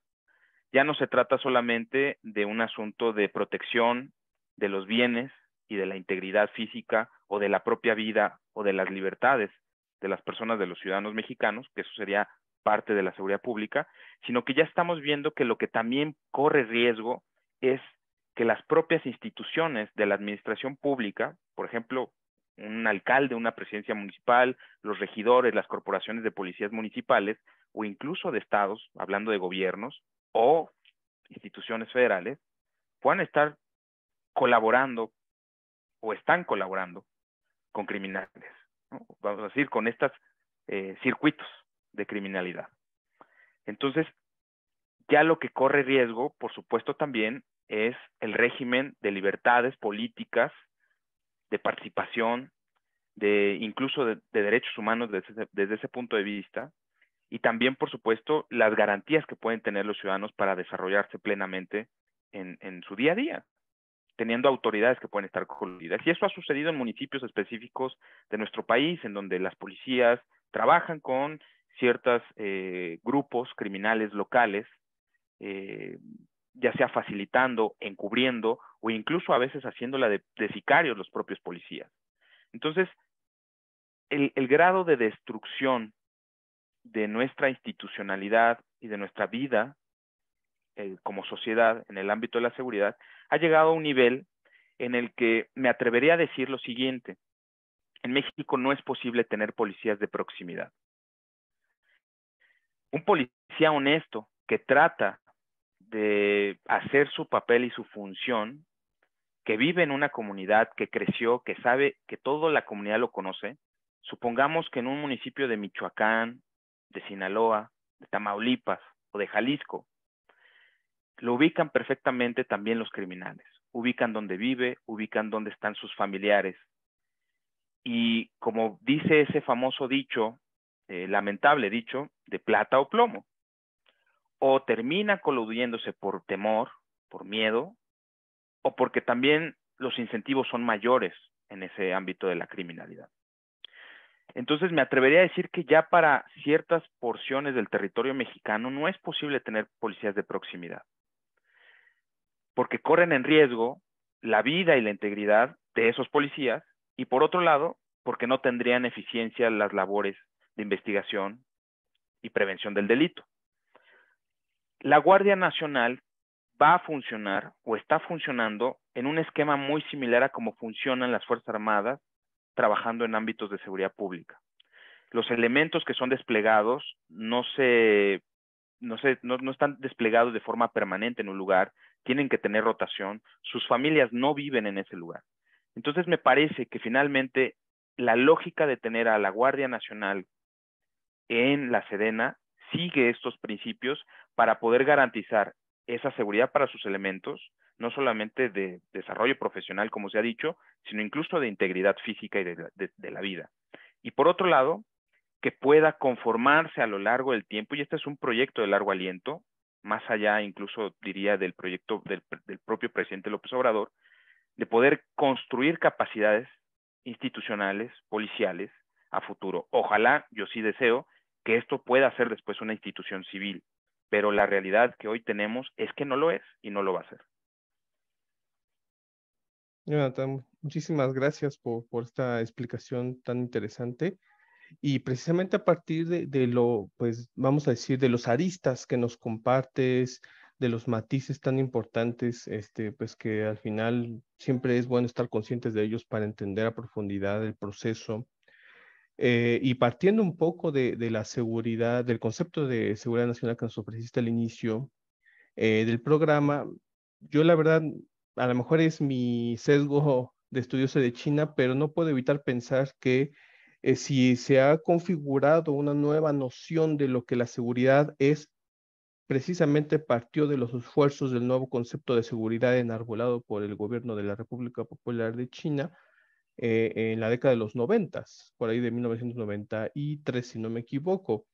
Ya no se trata solamente de un asunto de protección de los bienes y de la integridad física o de la propia vida o de las libertades de las personas, de los ciudadanos mexicanos, que eso sería parte de la seguridad pública, sino que ya estamos viendo que lo que también corre riesgo es que las propias instituciones de la administración pública, por ejemplo, un alcalde, una presidencia municipal, los regidores, las corporaciones de policías municipales o incluso de estados, hablando de gobiernos o instituciones federales, puedan estar colaborando o están colaborando con criminales, vamos a decir, con estos eh, circuitos de criminalidad. Entonces, ya lo que corre riesgo, por supuesto, también es el régimen de libertades políticas, de participación, de incluso de, derechos humanos desde, ese punto de vista, y también, por supuesto, las garantías que pueden tener los ciudadanos para desarrollarse plenamente en, su día a día teniendo autoridades que pueden estar coludidas. Y eso ha sucedido en municipios específicos de nuestro país, en donde las policías trabajan con ciertos eh, grupos criminales locales, eh, ya sea facilitando, encubriendo o incluso a veces haciéndola de, sicarios los propios policías. Entonces, el, grado de destrucción de nuestra institucionalidad y de nuestra vida eh, como sociedad en el ámbito de la seguridad ha llegado a un nivel en el que me atrevería a decir lo siguiente. En México no es posible tener policías de proximidad. Un policía honesto que trata de hacer su papel y su función, que vive en una comunidad, que creció, que sabe que toda la comunidad lo conoce, supongamos que en un municipio de Michoacán, de Sinaloa, de Tamaulipas o de Jalisco, lo ubican perfectamente también los criminales. Ubican dónde vive, ubican dónde están sus familiares. Y como dice ese famoso dicho, eh, lamentable dicho, de plata o plomo. O termina coludiéndose por temor, por miedo, o porque también los incentivos son mayores en ese ámbito de la criminalidad. Entonces me atrevería a decir que ya para ciertas porciones del territorio mexicano no es posible tener policías de proximidad porque corren en riesgo la vida y la integridad de esos policías y por otro lado, porque no tendrían eficiencia las labores de investigación y prevención del delito. La Guardia Nacional va a funcionar o está funcionando en un esquema muy similar a cómo funcionan las Fuerzas Armadas trabajando en ámbitos de seguridad pública. Los elementos que son desplegados no se no, no están desplegados de forma permanente en un lugar, tienen que tener rotación, sus familias no viven en ese lugar. Entonces me parece que finalmente la lógica de tener a la Guardia Nacional en la Sedena sigue estos principios para poder garantizar esa seguridad para sus elementos, no solamente de desarrollo profesional, como se ha dicho, sino incluso de integridad física y de la, de la vida. Y por otro lado, que pueda conformarse a lo largo del tiempo, y este es un proyecto de largo aliento, más allá incluso diría del proyecto del, propio presidente López Obrador, de poder construir capacidades institucionales, policiales, a futuro. Ojalá, yo sí deseo, que esto pueda ser después una institución civil, pero la realidad que hoy tenemos es que no lo es y no lo va a ser. muchísimas gracias por esta explicación tan interesante y precisamente a partir de, lo, pues vamos a decir, de los aristas que nos compartes, de los matices tan importantes, este, pues que al final siempre es bueno estar conscientes de ellos para entender a profundidad el proceso. Eh, y partiendo un poco de, la seguridad, del concepto de seguridad nacional que nos ofreciste al inicio eh, del programa, yo la verdad, a lo mejor es mi sesgo de estudioso de China, pero no puedo evitar pensar que eh, si se ha configurado una nueva noción de lo que la seguridad es, precisamente partió de los esfuerzos del nuevo concepto de seguridad enarbolado por el gobierno de la República Popular de China eh, en la década de los noventas, por ahí de 1993, si no me equivoco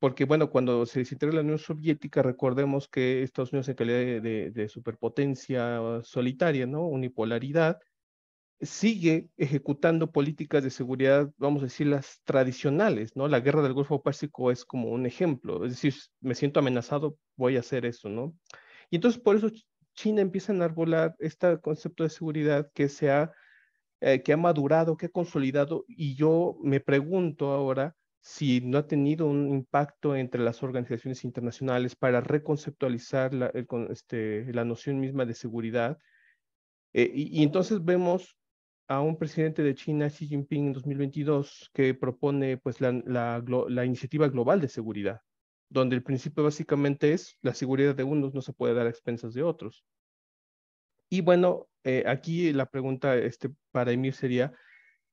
porque bueno, cuando se desintegró la Unión Soviética, recordemos que Estados Unidos en calidad de superpotencia solitaria, ¿no? Unipolaridad, sigue ejecutando políticas de seguridad, vamos a decir, las tradicionales, ¿no? La guerra del Golfo Pérsico es como un ejemplo, es decir, me siento amenazado, voy a hacer eso, ¿no? Y entonces por eso China empieza a enarbolar este concepto de seguridad que se ha, eh, que ha madurado, que ha consolidado, y yo me pregunto ahora si no ha tenido un impacto entre las organizaciones internacionales para reconceptualizar la, el, este, la noción misma de seguridad, eh, y, entonces vemos a un presidente de China, Xi Jinping, en 2022, que propone pues, la, iniciativa global de seguridad, donde el principio básicamente es la seguridad de unos no se puede dar a expensas de otros. Y bueno, eh, aquí la pregunta este, para Emir sería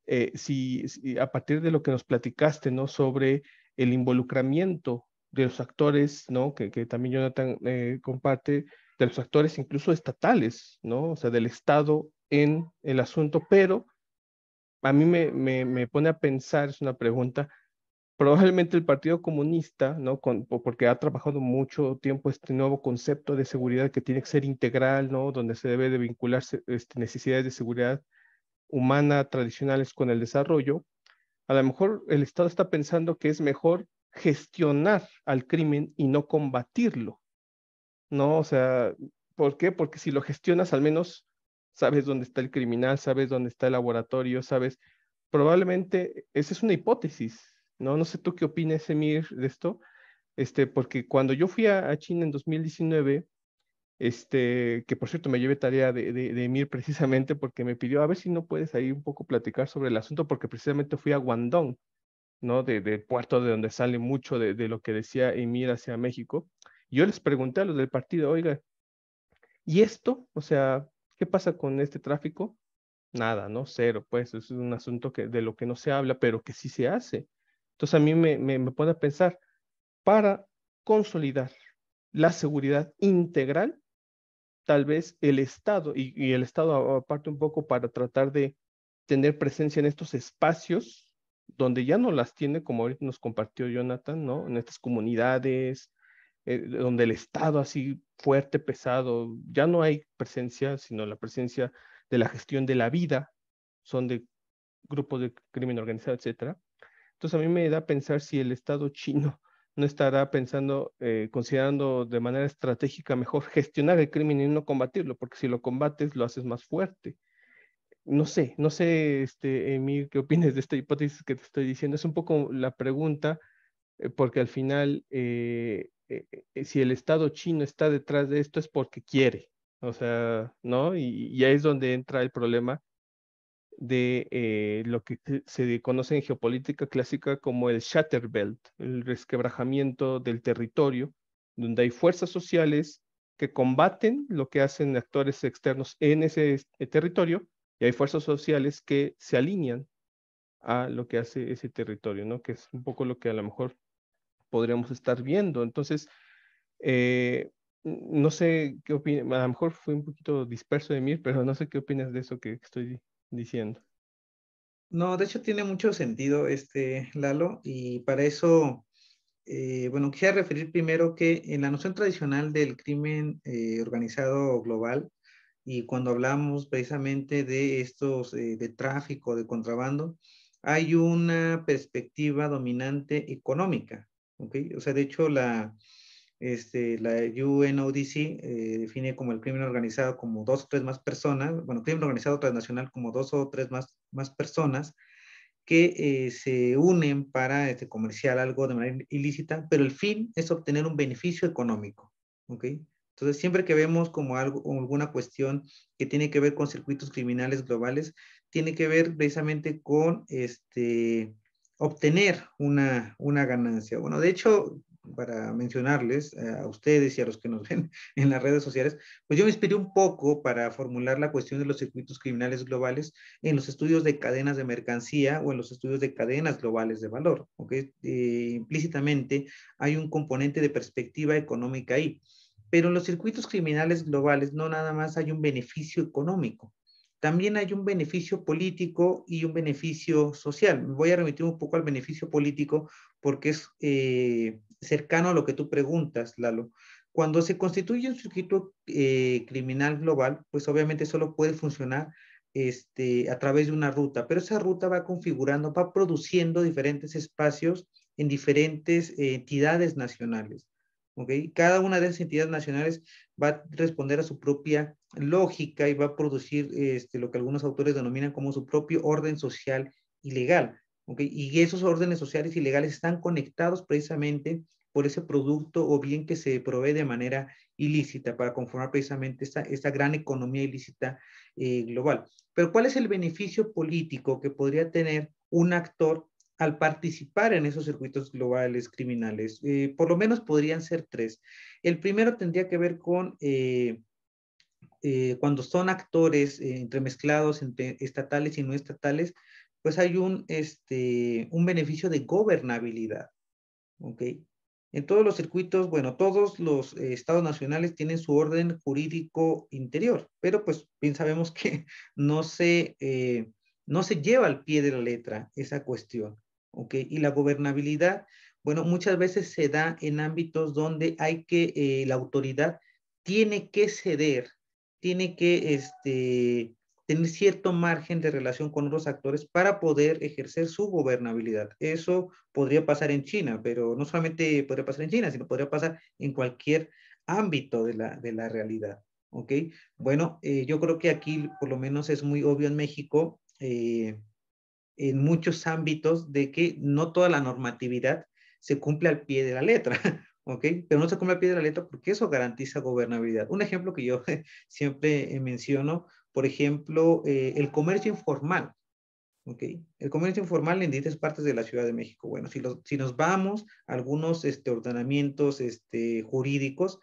eh, si, a partir de lo que nos platicaste ¿no? sobre el involucramiento de los actores, ¿no? que, que también Jonathan eh, comparte, de los actores incluso estatales, ¿no? o sea, del Estado en el asunto, pero a mí me, me, me pone a pensar, es una pregunta, probablemente el Partido Comunista, ¿no? porque ha trabajado mucho tiempo este nuevo concepto de seguridad que tiene que ser integral, ¿no? donde se debe de vincular este, necesidades de seguridad humana tradicionales con el desarrollo, a lo mejor el Estado está pensando que es mejor gestionar al crimen y no combatirlo, ¿no? O sea, ¿por qué? Porque si lo gestionas al menos sabes dónde está el criminal, sabes dónde está el laboratorio, sabes, probablemente, esa es una hipótesis, ¿no? No sé tú qué opinas, Emir, de esto, este, porque cuando yo fui a, China en 2019, este, que por cierto me llevé tarea de, Emir precisamente porque me pidió a ver si no puedes ahí un poco platicar sobre el asunto, porque precisamente fui a Guangdong, ¿no? Del puerto de donde sale mucho de, de lo que decía Emir hacia México. Yo les pregunté a los del partido, oiga, ¿y esto? O sea, ¿Qué pasa con este tráfico? Nada, ¿no? Cero, pues es un asunto que, de lo que no se habla, pero que sí se hace. Entonces a mí me, me, me pone a pensar, para consolidar la seguridad integral, tal vez el Estado, y, y el Estado aparte un poco para tratar de tener presencia en estos espacios donde ya no las tiene, como ahorita nos compartió Jonathan, ¿no? En estas comunidades, eh, donde el Estado así fuerte, pesado, ya no hay presencia, sino la presencia de la gestión de la vida, son de grupos de crimen organizado, etcétera. Entonces a mí me da pensar si el Estado chino no estará pensando, eh, considerando de manera estratégica mejor gestionar el crimen y no combatirlo, porque si lo combates lo haces más fuerte. No sé, no sé, este, Emir, qué opinas de esta hipótesis que te estoy diciendo. Es un poco la pregunta, eh, porque al final eh, eh, eh, eh, si el Estado chino está detrás de esto es porque quiere, o sea, ¿no? Y, ahí es donde entra el problema de lo que se conoce en geopolítica clásica como el Shatterbelt, el resquebrajamiento del territorio, donde hay fuerzas sociales que combaten lo que hacen actores externos en ese este territorio y hay fuerzas sociales que se alinean a lo que hace ese territorio, ¿no? Que es un poco lo que a lo mejor podríamos estar viendo. Entonces, eh, no sé qué opinas, a lo mejor fui un poquito disperso de mí, pero no sé qué opinas de eso que estoy diciendo. No, de hecho tiene mucho sentido, este, Lalo, y para eso, eh, bueno, quisiera referir primero que en la noción tradicional del crimen eh, organizado global, y cuando hablamos precisamente de estos, de tráfico, de contrabando, hay una perspectiva dominante económica, o sea, de hecho, la, este, la UNODC eh, define como el crimen organizado como dos o tres más personas, bueno, crimen organizado transnacional como dos o tres más, más personas que eh, se unen para este, comerciar algo de manera ilícita, pero el fin es obtener un beneficio económico, ¿ok? Entonces, siempre que vemos como algo, alguna cuestión que tiene que ver con circuitos criminales globales, tiene que ver precisamente con este, obtener una, ganancia. Bueno, de hecho, para mencionarles eh, a ustedes y a los que nos ven en las redes sociales, pues yo me inspiré un poco para formular la cuestión de los circuitos criminales globales en los estudios de cadenas de mercancía o en los estudios de cadenas globales de valor. Eh, implícitamente hay un componente de perspectiva económica ahí. Pero en los circuitos criminales globales no nada más hay un beneficio económico, también hay un beneficio político y un beneficio social. Me voy a remitir un poco al beneficio político porque es eh, cercano a lo que tú preguntas, Lalo. Cuando se constituye un circuito eh, criminal global, pues obviamente solo puede funcionar este, a través de una ruta, pero esa ruta va configurando, va produciendo diferentes espacios en diferentes eh, entidades nacionales. ¿okay? Cada una de esas entidades nacionales va a responder a su propia lógica y va a producir este, lo que algunos autores denominan como su propio orden social ilegal. Y esos órdenes sociales ilegales están conectados precisamente por ese producto o bien que se provee de manera ilícita para conformar precisamente esta, esta gran economía ilícita eh, global. Pero ¿cuál es el beneficio político que podría tener un actor al participar en esos circuitos globales criminales? Eh, por lo menos podrían ser tres. El primero tendría que ver con eh, eh, cuando son actores eh, entremezclados entre estatales y no estatales, pues hay un, este, un beneficio de gobernabilidad. ¿ok? En todos los circuitos, bueno, todos los eh, estados nacionales tienen su orden jurídico interior, pero pues bien sabemos que no se, no se lleva al pie de la letra esa cuestión, okay. Y la gobernabilidad, bueno, muchas veces se da en ámbitos donde hay que, la autoridad tiene que ceder tiene que este, tener cierto margen de relación con otros actores para poder ejercer su gobernabilidad. Eso podría pasar en China, pero no solamente podría pasar en China, sino podría pasar en cualquier ámbito de la, realidad. ¿Ok? Bueno, eh, yo creo que aquí por lo menos es muy obvio en México, eh, en muchos ámbitos, de que no toda la normatividad se cumple al pie de la letra. ¿ok? Pero no se come al pie de la letra porque eso garantiza gobernabilidad. Un ejemplo que yo siempre eh, menciono, por ejemplo, eh, el comercio informal, ¿ok? El comercio informal en diferentes partes de la Ciudad de México. Bueno, si, si nos vamos a algunos este, ordenamientos este, jurídicos,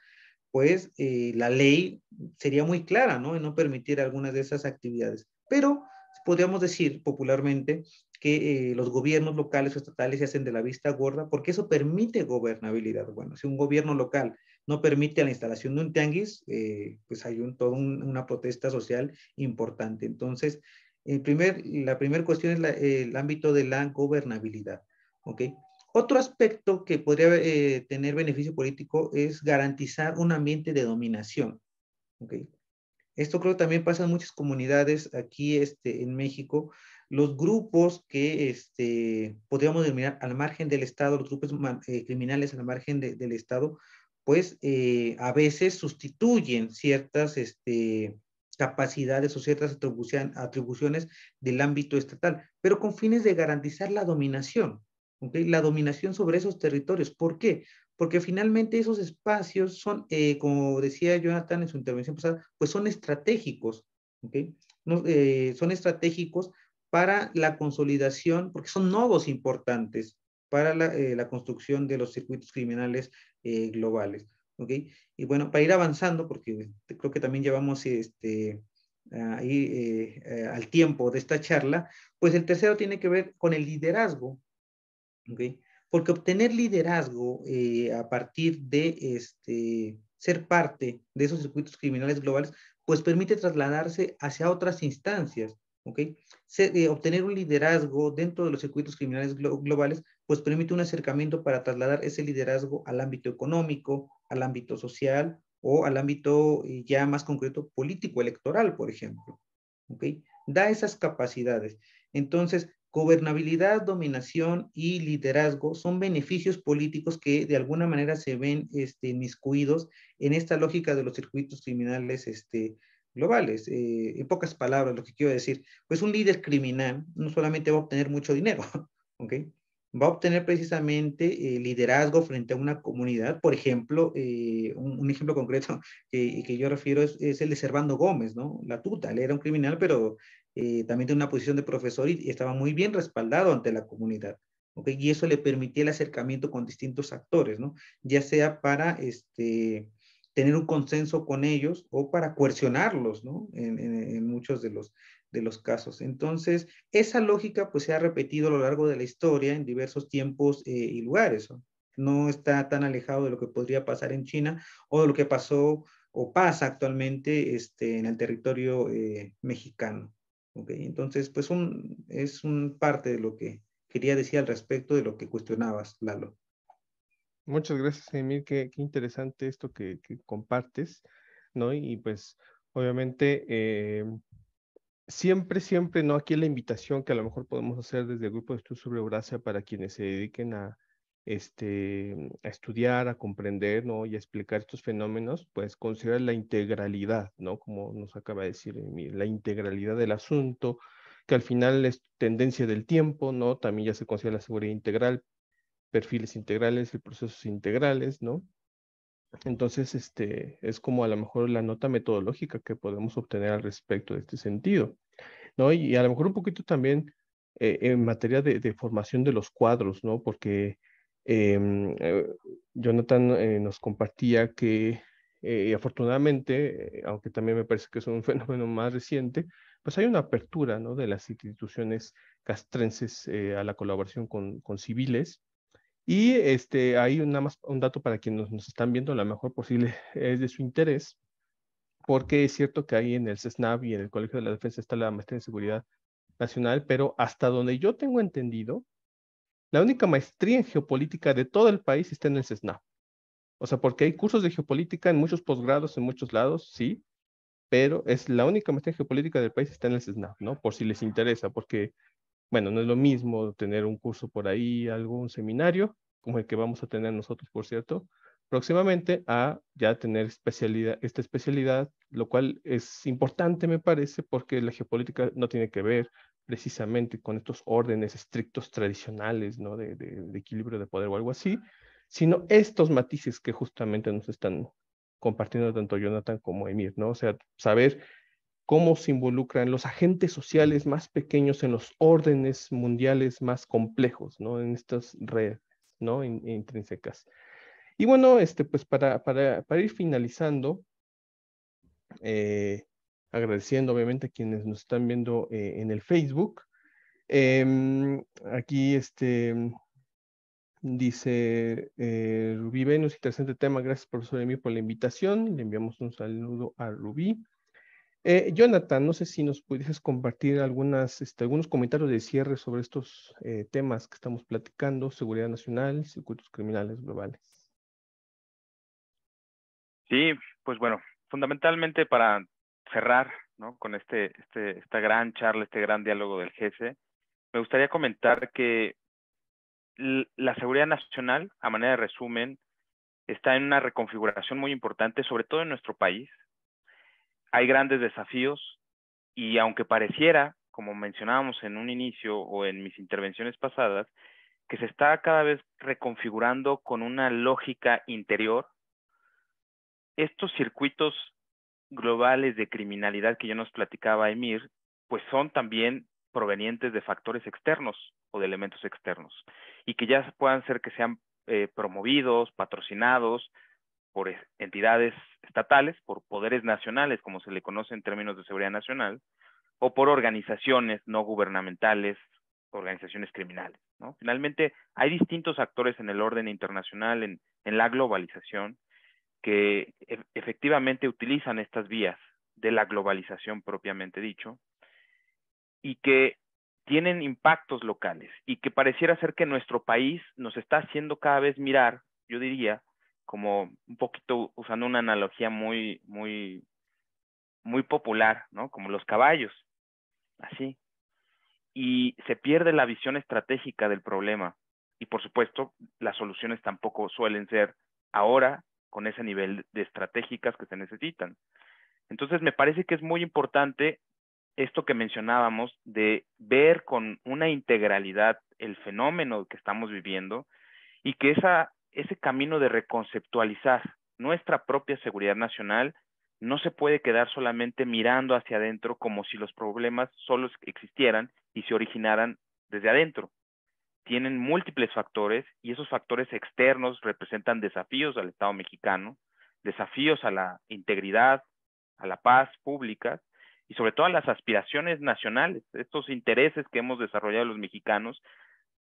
pues eh, la ley sería muy clara, ¿no? En no permitir algunas de esas actividades. Pero podríamos decir popularmente que eh, los gobiernos locales o estatales se hacen de la vista gorda, porque eso permite gobernabilidad. Bueno, si un gobierno local no permite la instalación de un tianguis, eh, pues hay un, toda una protesta social importante. Entonces, el primer, la primera cuestión es el ámbito de la gobernabilidad. ¿okay? Otro aspecto que podría eh, tener beneficio político es garantizar un ambiente de dominación. Esto creo que también pasa en muchas comunidades aquí este, en México, los grupos que este, podríamos denominar al margen del Estado, los grupos eh, criminales al margen del Estado, pues eh, a veces sustituyen ciertas este, capacidades o ciertas atribuciones del ámbito estatal, pero con fines de garantizar la dominación, la dominación sobre esos territorios. ¿Por qué? Porque finalmente esos espacios son, eh, como decía Jonathan en su intervención pasada, pues son estratégicos, ¿okay? no, son estratégicos para la consolidación, porque son nodos importantes para la, eh, construcción de los circuitos criminales eh, globales. ¿okay? Y bueno, para ir avanzando, porque creo que también llevamos este, ahí, eh, al tiempo de esta charla, pues el tercero tiene que ver con el liderazgo. ¿okay? Porque obtener liderazgo a partir de este, ser parte de esos circuitos criminales globales, pues permite trasladarse hacia otras instancias ¿ok? Eh, obtener un liderazgo dentro de los circuitos criminales globales, pues permite un acercamiento para trasladar ese liderazgo al ámbito económico, al ámbito social o al ámbito eh, ya más concreto político electoral, por ejemplo, ¿ok? Da esas capacidades. Entonces, gobernabilidad, dominación y liderazgo son beneficios políticos que de alguna manera se ven este, en esta lógica de los circuitos criminales este, globales. Eh, en pocas palabras, lo que quiero decir, pues un líder criminal no solamente va a obtener mucho dinero, ¿ok? Va a obtener precisamente eh, liderazgo frente a una comunidad. Por ejemplo, eh, un, ejemplo concreto que, que yo refiero es, el de Servando Gómez, ¿no? La tuta, él era un criminal, pero también tenía una posición de profesor y, y, estaba muy bien respaldado ante la comunidad. ¿ok? Y eso le permitía el acercamiento con distintos actores, ¿no? Ya sea para este, tener un consenso con ellos o para coercionarlos, ¿no? En, muchos de los, de los casos. Entonces, esa lógica pues se ha repetido a lo largo de la historia en diversos tiempos eh, y lugares. ¿no? está tan alejado de lo que podría pasar en China o de lo que pasó o pasa actualmente este, en el territorio eh, mexicano. ¿okay? Entonces, pues un, es un parte de lo que quería decir al respecto de lo que cuestionabas, Lalo. Muchas gracias, Emir. Qué, interesante esto que, compartes, ¿no? Y pues, obviamente, eh, siempre, siempre, ¿no? Aquí la invitación que a lo mejor podemos hacer desde el Grupo de Estudios sobre Eurasia para quienes se dediquen a, este, a estudiar, a comprender, ¿no? Y a explicar estos fenómenos, pues considerar la integralidad, ¿no? Como nos acaba de decir Emil, la integralidad del asunto, que al final es tendencia del tiempo, ¿no? También ya se considera la seguridad integral, perfiles integrales el procesos integrales, ¿no? Entonces, este es como a lo mejor la nota metodológica que podemos obtener al respecto de este sentido, ¿no? Y a lo mejor un poquito también eh, en materia de, formación de los cuadros, ¿no? Porque em, eh, Jonathan eh, nos compartía que eh, afortunadamente, aunque también me parece que es un fenómeno más reciente, pues hay una apertura ¿no? de las instituciones castrenses a la colaboración con, con civiles y este, hay nada más un dato para quienes nos, están viendo, lo mejor posible es de su interés, porque es cierto que hay en el CESNAV y en el Colegio de la Defensa está la maestría en Seguridad Nacional, pero hasta donde yo tengo entendido, la única maestría en geopolítica de todo el país está en el CESNAV. O sea, porque hay cursos de geopolítica en muchos posgrados, en muchos lados, sí, pero es la única maestría en geopolítica del país está en el CESNAV, ¿no? Por si les interesa, porque bueno, no es lo mismo tener un curso por ahí, algún seminario, como el que vamos a tener nosotros, por cierto, próximamente a ya tener especialidad, esta especialidad, lo cual es importante, me parece, porque la geopolítica no tiene que ver precisamente con estos órdenes estrictos tradicionales, ¿no? De, equilibrio de poder o algo así, sino estos matices que justamente nos están compartiendo tanto Jonathan como Emir, ¿no? O sea, saber cómo se involucran los agentes sociales más pequeños en los órdenes mundiales más complejos, ¿no? En estas redes, ¿no? intrínsecas. Y bueno, este, pues para, para, ir finalizando, eh, agradeciendo obviamente a quienes nos están viendo eh, en el Facebook. Em, aquí este, dice eh, Rubí Venus, interesante tema, gracias profesor Emí, por la invitación, le enviamos un saludo a Rubí. Eh, Jonathan, no sé si nos pudieses compartir algunas, este, algunos comentarios de cierre sobre estos eh, temas que estamos platicando, seguridad nacional, circuitos criminales globales. Sí, pues bueno, fundamentalmente para cerrar ¿no? con este, este, esta gran charla, este gran diálogo del jefe, me gustaría comentar que la seguridad nacional, a manera de resumen, está en una reconfiguración muy importante, sobre todo en nuestro país, hay grandes desafíos y aunque pareciera, como mencionábamos en un inicio o en mis intervenciones pasadas, que se está cada vez reconfigurando con una lógica interior, estos circuitos globales de criminalidad que yo nos platicaba Emir, pues son también provenientes de factores externos o de elementos externos y que ya puedan ser que sean eh, promovidos, patrocinados, por entidades estatales, por poderes nacionales, como se le conoce en términos de seguridad nacional, o por organizaciones no gubernamentales, organizaciones criminales. Finalmente, hay distintos actores en el orden internacional, en, la globalización, que e, efectivamente utilizan estas vías de la globalización propiamente dicho, y que tienen impactos locales, y que pareciera ser que nuestro país nos está haciendo cada vez mirar, yo diría, como un poquito usando una analogía muy, muy, muy popular, ¿no? Como los caballos, así. Y se pierde la visión estratégica del problema. Y por supuesto, las soluciones tampoco suelen ser ahora con ese nivel de estratégicas que se necesitan. Entonces, me parece que es muy importante esto que mencionábamos de ver con una integralidad el fenómeno que estamos viviendo y que esa ese camino de reconceptualizar nuestra propia seguridad nacional no se puede quedar solamente mirando hacia adentro como si los problemas solo existieran y se originaran desde adentro. Tienen múltiples factores y esos factores externos representan desafíos al Estado mexicano, desafíos a la integridad, a la paz pública y sobre todo a las aspiraciones nacionales, estos intereses que hemos desarrollado los mexicanos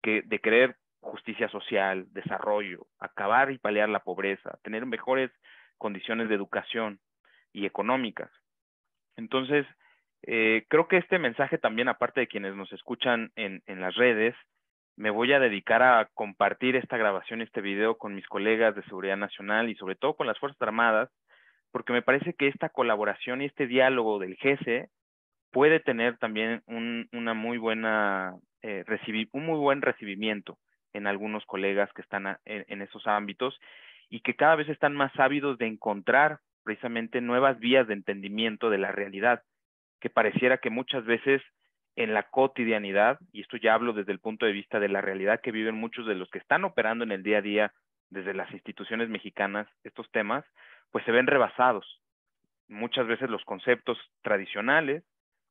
que, de creer justicia social, desarrollo, acabar y paliar la pobreza, tener mejores condiciones de educación y económicas. Entonces, eh, creo que este mensaje también, aparte de quienes nos escuchan en, las redes, me voy a dedicar a compartir esta grabación, este video con mis colegas de Seguridad Nacional y sobre todo con las Fuerzas Armadas, porque me parece que esta colaboración y este diálogo del GESE puede tener también una muy buena, eh, un muy buen recibimiento en algunos colegas que están en esos ámbitos y que cada vez están más ávidos de encontrar precisamente nuevas vías de entendimiento de la realidad, que pareciera que muchas veces en la cotidianidad, y esto ya hablo desde el punto de vista de la realidad que viven muchos de los que están operando en el día a día desde las instituciones mexicanas estos temas, pues se ven rebasados. Muchas veces los conceptos tradicionales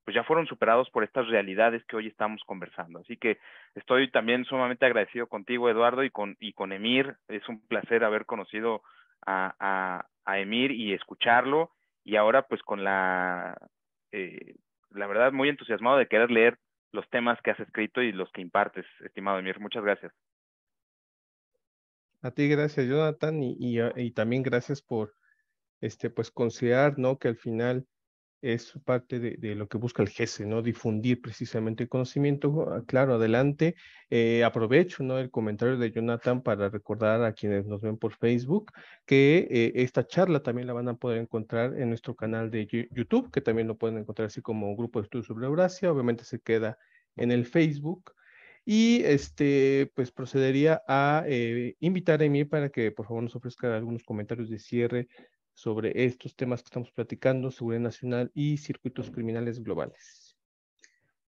pues ya fueron superados por estas realidades que hoy estamos conversando. Así que estoy también sumamente agradecido contigo, Eduardo, y con, y con Emir. Es un placer haber conocido a, a, Emir y escucharlo. Y ahora pues con la, eh, la verdad, muy entusiasmado de querer leer los temas que has escrito y los que impartes, estimado Emir. Muchas gracias. A ti gracias, Jonathan, y, y, también gracias por este, pues considerar, ¿no? Que al final es parte de, lo que busca el jefe, ¿no? Difundir precisamente el conocimiento. Ah, claro, adelante. Eh, aprovecho, ¿no? El comentario de Jonathan para recordar a quienes nos ven por Facebook que eh, esta charla también la van a poder encontrar en nuestro canal de YouTube, que también lo pueden encontrar así como un Grupo de Estudios sobre Eurasia. Obviamente se queda en el Facebook. Y este, pues procedería a eh, invitar a mí para que por favor nos ofrezca algunos comentarios de cierre sobre estos temas que estamos platicando, seguridad nacional y circuitos criminales globales.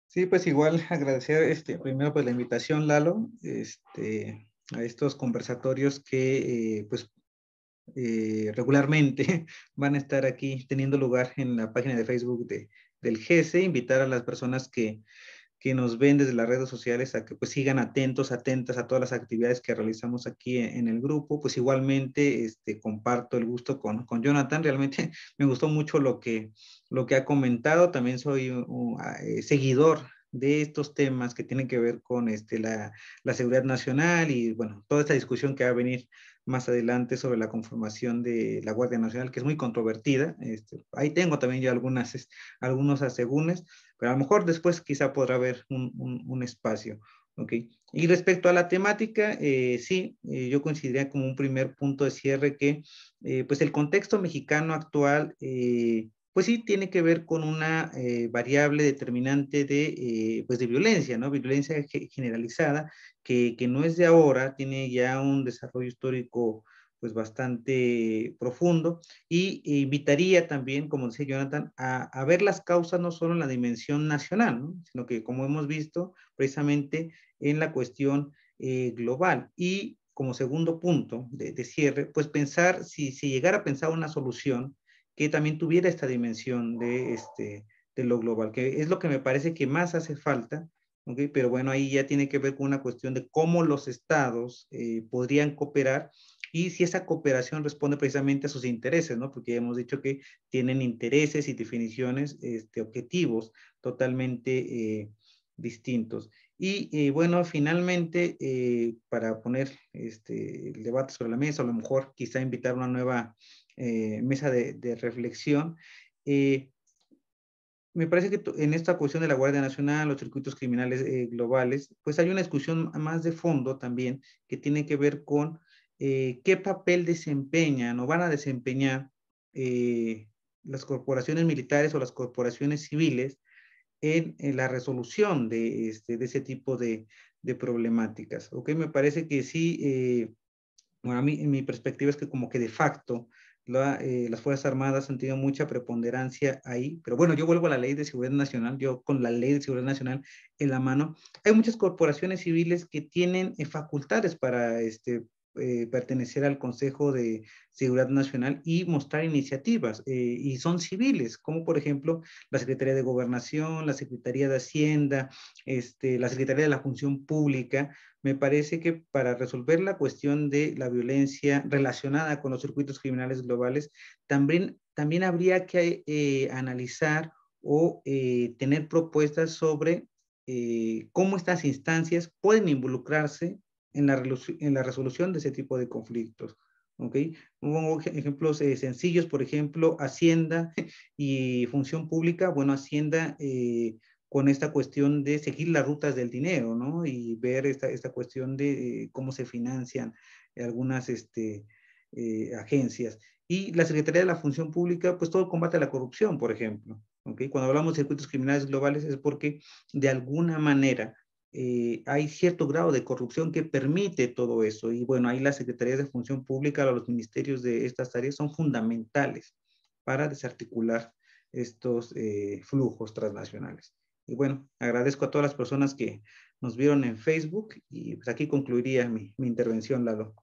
Sí, pues igual agradecer este, primero pues la invitación, Lalo, este, a estos conversatorios que eh, pues eh, regularmente van a estar aquí teniendo lugar en la página de Facebook de, del GESE, invitar a las personas que, que nos ven desde las redes sociales a que pues sigan atentos, atentas a todas las actividades que realizamos aquí e-, en, el grupo. Pues igualmente este, comparto el gusto con, con Jonathan. Realmente me gustó mucho lo que, lo que ha comentado. También soy un, eh, seguidor de estos temas que tienen que ver con este, la, la seguridad nacional y bueno, toda esta discusión que va a venir más adelante sobre la conformación de la Guardia Nacional, que es muy controvertida. Este, ahí tengo también yo algunas, algunos asegúnes, pero a lo mejor después quizá podrá haber un, un, espacio. Okay. Y respecto a la temática, eh, sí, eh, yo consideraría como un primer punto de cierre que eh, pues el contexto mexicano actual pues sí tiene que ver con una eh, variable determinante de, eh, pues de violencia, ¿no? Violencia generalizada, que, no es de ahora, tiene ya un desarrollo histórico pues bastante profundo y invitaría también, como decía Jonathan, a, ver las causas no solo en la dimensión nacional, sino que como hemos visto precisamente en la cuestión eh, global. Y como segundo punto de, de, cierre, pues pensar, si, si llegara a pensar una solución, que también tuviera esta dimensión de, este, de lo global, que es lo que me parece que más hace falta, pero bueno, ahí ya tiene que ver con una cuestión de cómo los estados eh, podrían cooperar y si esa cooperación responde precisamente a sus intereses, ¿no? Porque ya hemos dicho que tienen intereses y definiciones, este, objetivos totalmente eh, distintos. Y eh, bueno, finalmente, para poner este, el debate sobre la mesa, a lo mejor quizá invitar una nueva eh, mesa de, reflexión. Eh, me parece que en esta cuestión de la Guardia Nacional, los circuitos criminales eh, globales, pues hay una discusión más de fondo también que tiene que ver con qué papel desempeñan o van a desempeñar las corporaciones militares o las corporaciones civiles en, la resolución de, este, ese tipo de, problemáticas. ¿ok? Me parece que sí, bueno, a mí, en mi perspectiva es que como que de facto eh, las Fuerzas Armadas han tenido mucha preponderancia ahí, pero bueno, yo vuelvo a la ley de seguridad nacional, yo con la ley de seguridad nacional en la mano, hay muchas corporaciones civiles que tienen eh, facultades para este, eh, pertenecer al Consejo de Seguridad Nacional y mostrar iniciativas. Eh, y son civiles, como por ejemplo la Secretaría de Gobernación, la Secretaría de Hacienda, este, la Secretaría de la Función Pública. Me parece que para resolver la cuestión de la violencia relacionada con los circuitos criminales globales, también, también habría que eh, analizar o tener propuestas sobre cómo estas instancias pueden involucrarse en la, resolución de ese tipo de conflictos. ¿ok? Pongo ejemplos eh, sencillos, por ejemplo, Hacienda y Función Pública. Bueno, Hacienda eh, con esta cuestión de seguir las rutas del dinero, ¿no? Y ver esta, esta cuestión de eh, cómo se financian algunas este, agencias. Y la Secretaría de la Función Pública, pues todo combate a la corrupción, por ejemplo. ¿ok? Cuando hablamos de circuitos criminales globales es porque de alguna manera eh, hay cierto grado de corrupción que permite todo eso. Y bueno, ahí las secretarías de función pública, los ministerios de estas tareas son fundamentales para desarticular estos eh, flujos transnacionales. Y bueno, agradezco a todas las personas que nos vieron en Facebook y pues aquí concluiría mi, mi intervención, Lalo.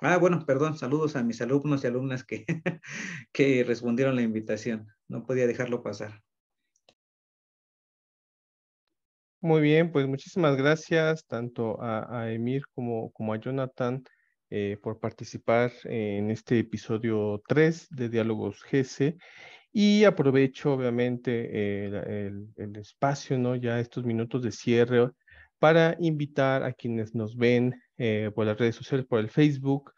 Ah, bueno, perdón, saludos a mis alumnos y alumnas que, que respondieron la invitación. No podía dejarlo pasar. Muy bien, pues muchísimas gracias tanto a, Emir como, a Jonathan eh, por participar en este episodio 3 de Diálogos GC. Y aprovecho obviamente el, espacio, ¿no? ya estos minutos de cierre, para invitar a quienes nos ven eh, por las redes sociales, por el Facebook,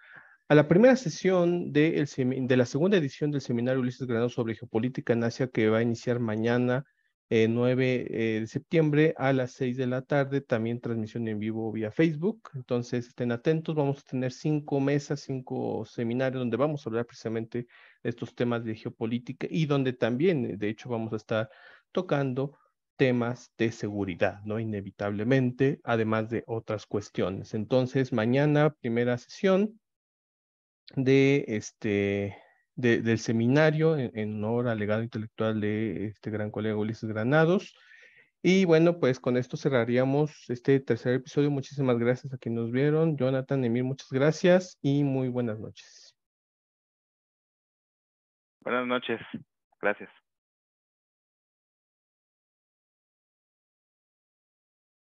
a la primera sesión de, de la segunda edición del seminario Ulises Granado sobre geopolítica en Asia que va a iniciar mañana 9 eh, de eh, septiembre a las 6 de la tarde, también transmisión en vivo vía Facebook. Entonces estén atentos, vamos a tener cinco mesas, cinco seminarios donde vamos a hablar precisamente de estos temas de geopolítica y donde también, de hecho, vamos a estar tocando temas de seguridad, ¿no? Inevitablemente, además de otras cuestiones. Entonces, mañana, primera sesión de este del seminario en, honor al legado intelectual de este gran colega Ulises Granados. Y bueno, pues con esto cerraríamos este tercer episodio. Muchísimas gracias a quienes nos vieron. Jonathan, Emir, muchas gracias y muy buenas noches. Buenas noches. Gracias.